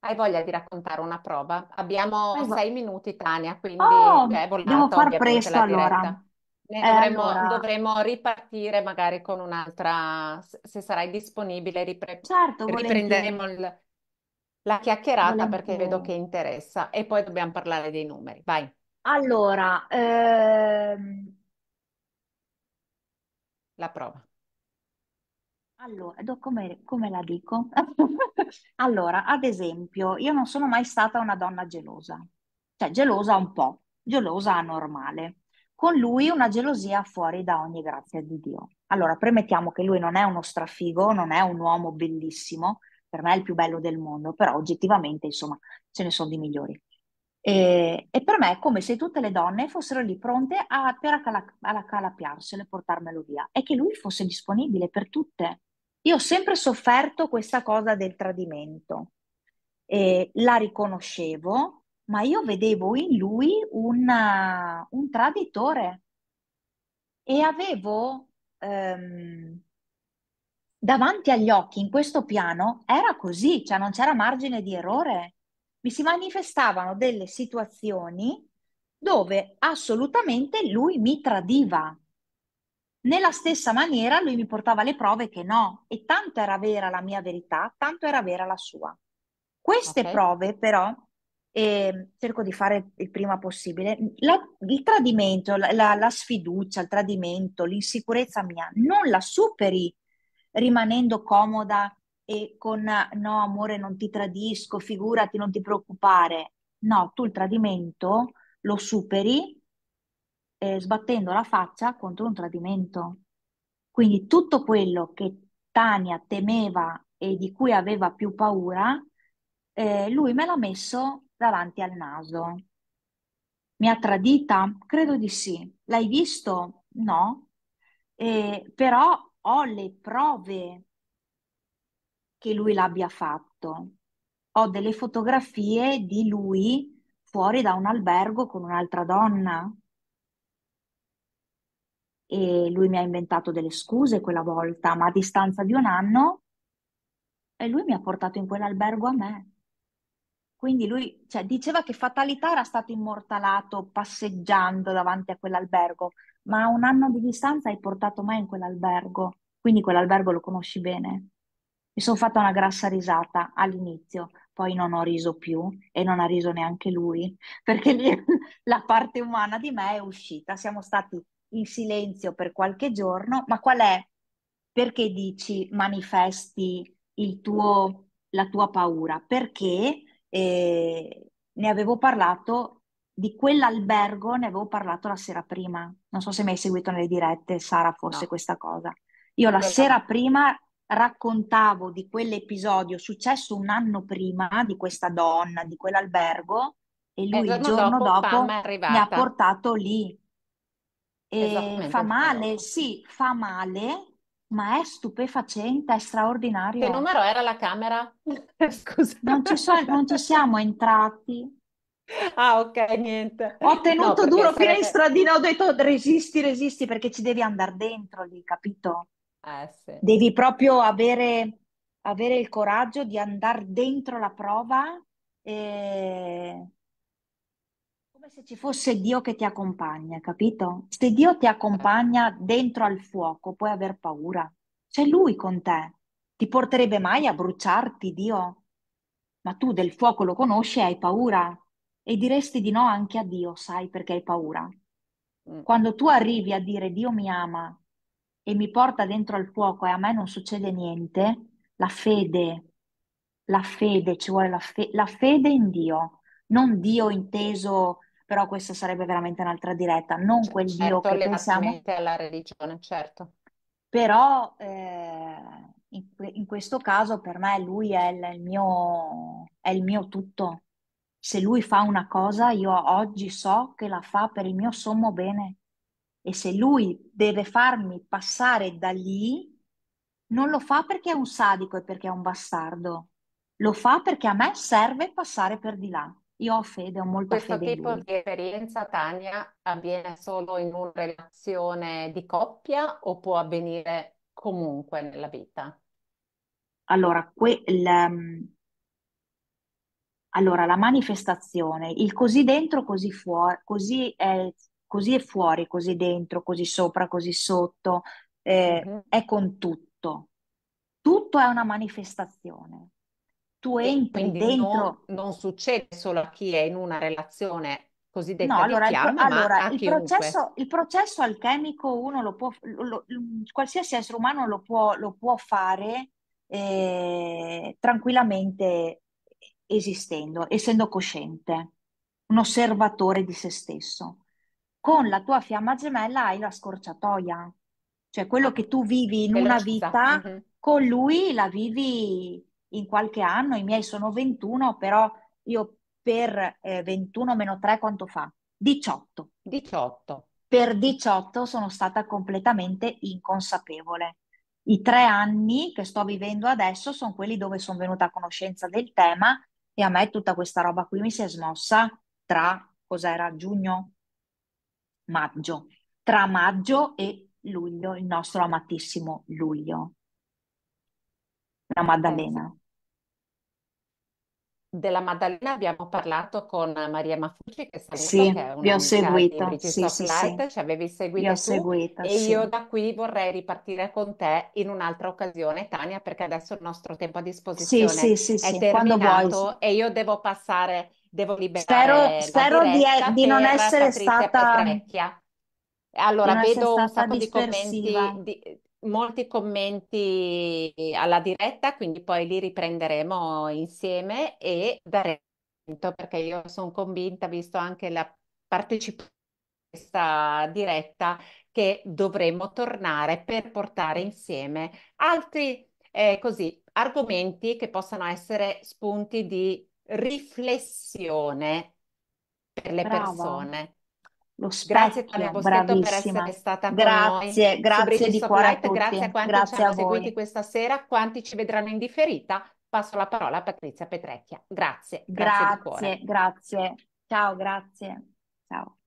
Hai voglia di raccontare una prova? Abbiamo Vai, sei minuti, Tania, quindi Oh, cioè, è devo far presto la allora. diretta. Ne Eh, dovremo, allora, dovremo ripartire magari con un'altra, se sarai disponibile, ripre- certo, riprenderemo il- la chiacchierata perché vedo che interessa e poi dobbiamo parlare dei numeri. Vai. Allora, ehm, La prova. allora, do- come, come la dico? (laughs) Allora, ad esempio, io non sono mai stata una donna gelosa, cioè gelosa un po', gelosa anormale, Con lui una gelosia fuori da ogni grazia di Dio. Allora, premettiamo che lui non è uno strafigo, non è un uomo bellissimo, per me è il più bello del mondo, però oggettivamente, insomma, ce ne sono di migliori. E, e, per me è come se tutte le donne fossero lì pronte a, per accalappiarselo e portarmelo via e che lui fosse disponibile per tutte. Io ho sempre sofferto questa cosa del tradimento, e la riconoscevo, ma io vedevo in lui una, un traditore e avevo ehm, davanti agli occhi in questo piano, era così, cioè non c'era margine di errore mi si manifestavano delle situazioni dove assolutamente lui mi tradiva. Nella stessa maniera lui mi portava le prove che no, e tanto era vera la mia verità, tanto era vera la sua. Queste okay. prove però, eh, cerco di fare il prima possibile, la, il tradimento, la, la sfiducia, il tradimento, l'insicurezza mia, non la superi rimanendo comoda e con no amore non ti tradisco, figurati non ti preoccupare. No, tu il tradimento lo superi eh, sbattendo la faccia contro un tradimento. Quindi tutto quello che Tania temeva e di cui aveva più paura, eh, lui me l'ha messo davanti al naso. Mi ha tradita? Credo di sì. L'hai visto? No. Eh, però ho le prove che lui l'abbia fatto. Ho delle fotografie di lui fuori da un albergo con un'altra donna. E lui mi ha inventato delle scuse quella volta, ma a distanza di un anno e lui mi ha portato in quell'albergo a me. Quindi lui cioè, diceva che fatalità era stato immortalato passeggiando davanti a quell'albergo, ma a un anno di distanza hai portato me in quell'albergo, quindi quell'albergo lo conosci bene. Mi sono fatta una grassa risata all'inizio, poi non ho riso più e non ha riso neanche lui, (laughs) perché lì la parte umana di me è uscita. Siamo stati in silenzio per qualche giorno, ma qual è? Perché dici manifesti il tuo, la tua paura? Perché eh, ne avevo parlato di quell'albergo, ne avevo parlato la sera prima. Non so se mi hai seguito nelle dirette, Sara, forse no. questa cosa. Io la sera prima raccontavo di quell'episodio successo un anno prima di questa donna, di quell'albergo, e lui il esatto, giorno dopo, dopo mi ha portato lì. E fa male, sì, fa male, ma è stupefacente, è straordinario. Che numero era la camera? (laughs) Scusa. Non ci, so, non ci siamo entrati. Ah, ok, niente. Ho tenuto no, duro sarebbe... fino in stradina, ho detto resisti, resisti, perché ci devi andare dentro lì, capito? Eh, sì. Devi proprio avere, avere il coraggio di andare dentro la prova e... come se ci fosse Dio che ti accompagna, capito? Se Dio ti accompagna dentro al fuoco, puoi aver paura. C'è Lui con te. Ti porterebbe mai a bruciarti, Dio? Ma tu del fuoco lo conosci e hai paura. E diresti di no anche a Dio, sai perché hai paura. Mm. Quando tu arrivi a dire Dio mi ama, e mi porta dentro al fuoco e a me non succede niente, la fede, la fede, ci vuole la, fe- la fede in Dio, non Dio inteso, però questa sarebbe veramente un'altra diretta, non quel Dio certo, che pensiamo. alla religione, certo. Però eh, in, in, questo caso per me lui è il, il mio, è il mio tutto. Se lui fa una cosa, io oggi so che la fa per il mio sommo bene e se lui deve farmi passare da lì, non lo fa perché è un sadico e perché è un bastardo, lo fa perché a me serve passare per di là. Io ho fede, ho molta Questo fede tipo di esperienza, Tania, avviene solo in una relazione di coppia o può avvenire comunque nella vita? Allora, quel, mm, allora la manifestazione, il così dentro, così fuori, così è così è fuori, così dentro, così sopra, così sotto, eh, mm-hmm. è con tutto. Tutto è una manifestazione. Tu entri dentro. Non, non, succede solo a chi è in una relazione cosiddetta no, allora, di fiamma, il, allora, il processo, il processo, alchemico uno lo può, lo, lo, mm, qualsiasi essere umano lo può, lo può fare eh, tranquillamente esistendo, essendo cosciente, un osservatore di se stesso con la tua fiamma gemella hai la scorciatoia, cioè quello che tu vivi in una vita, mm-hmm. con lui la vivi in qualche anno, i miei sono 21, però io per eh, 21 meno 3 quanto fa? 18. 18. Per 18 sono stata completamente inconsapevole. I tre anni che sto vivendo adesso sono quelli dove sono venuta a conoscenza del tema e a me tutta questa roba qui mi si è smossa tra, cos'era, giugno, maggio, tra maggio e luglio, il nostro amatissimo luglio. La Maddalena. Della Maddalena abbiamo parlato con Maria Mafucci, che saluto, sì, che è vi ho seguito, sì, sì, Light, sì. ci avevi seguito. vi ho tu, seguita, e sì. io da qui vorrei ripartire con te in un'altra occasione, Tania, perché adesso il nostro tempo a disposizione sì, sì, sì, è sì, terminato e io devo passare devo liberare Spero, spero di, di non essere stata... Allora, non vedo un sacco di commenti, di, molti commenti alla diretta, quindi poi li riprenderemo insieme e daremo perché io sono convinta, visto anche la partecipazione a questa diretta, che dovremo tornare per portare insieme altri eh, così, argomenti che possano essere spunti di riflessione per le Brava. persone. Lo specchio, grazie Tania Bossetto per essere stata grazie, con noi. Grazie, di cuore a tutti. Grazie a quanti grazie ci hanno seguiti questa sera, quanti ci vedranno in differita. Passo la parola a Patrizia Petrecchia. Grazie, grazie, grazie di cuore. Grazie, ciao, grazie. Ciao.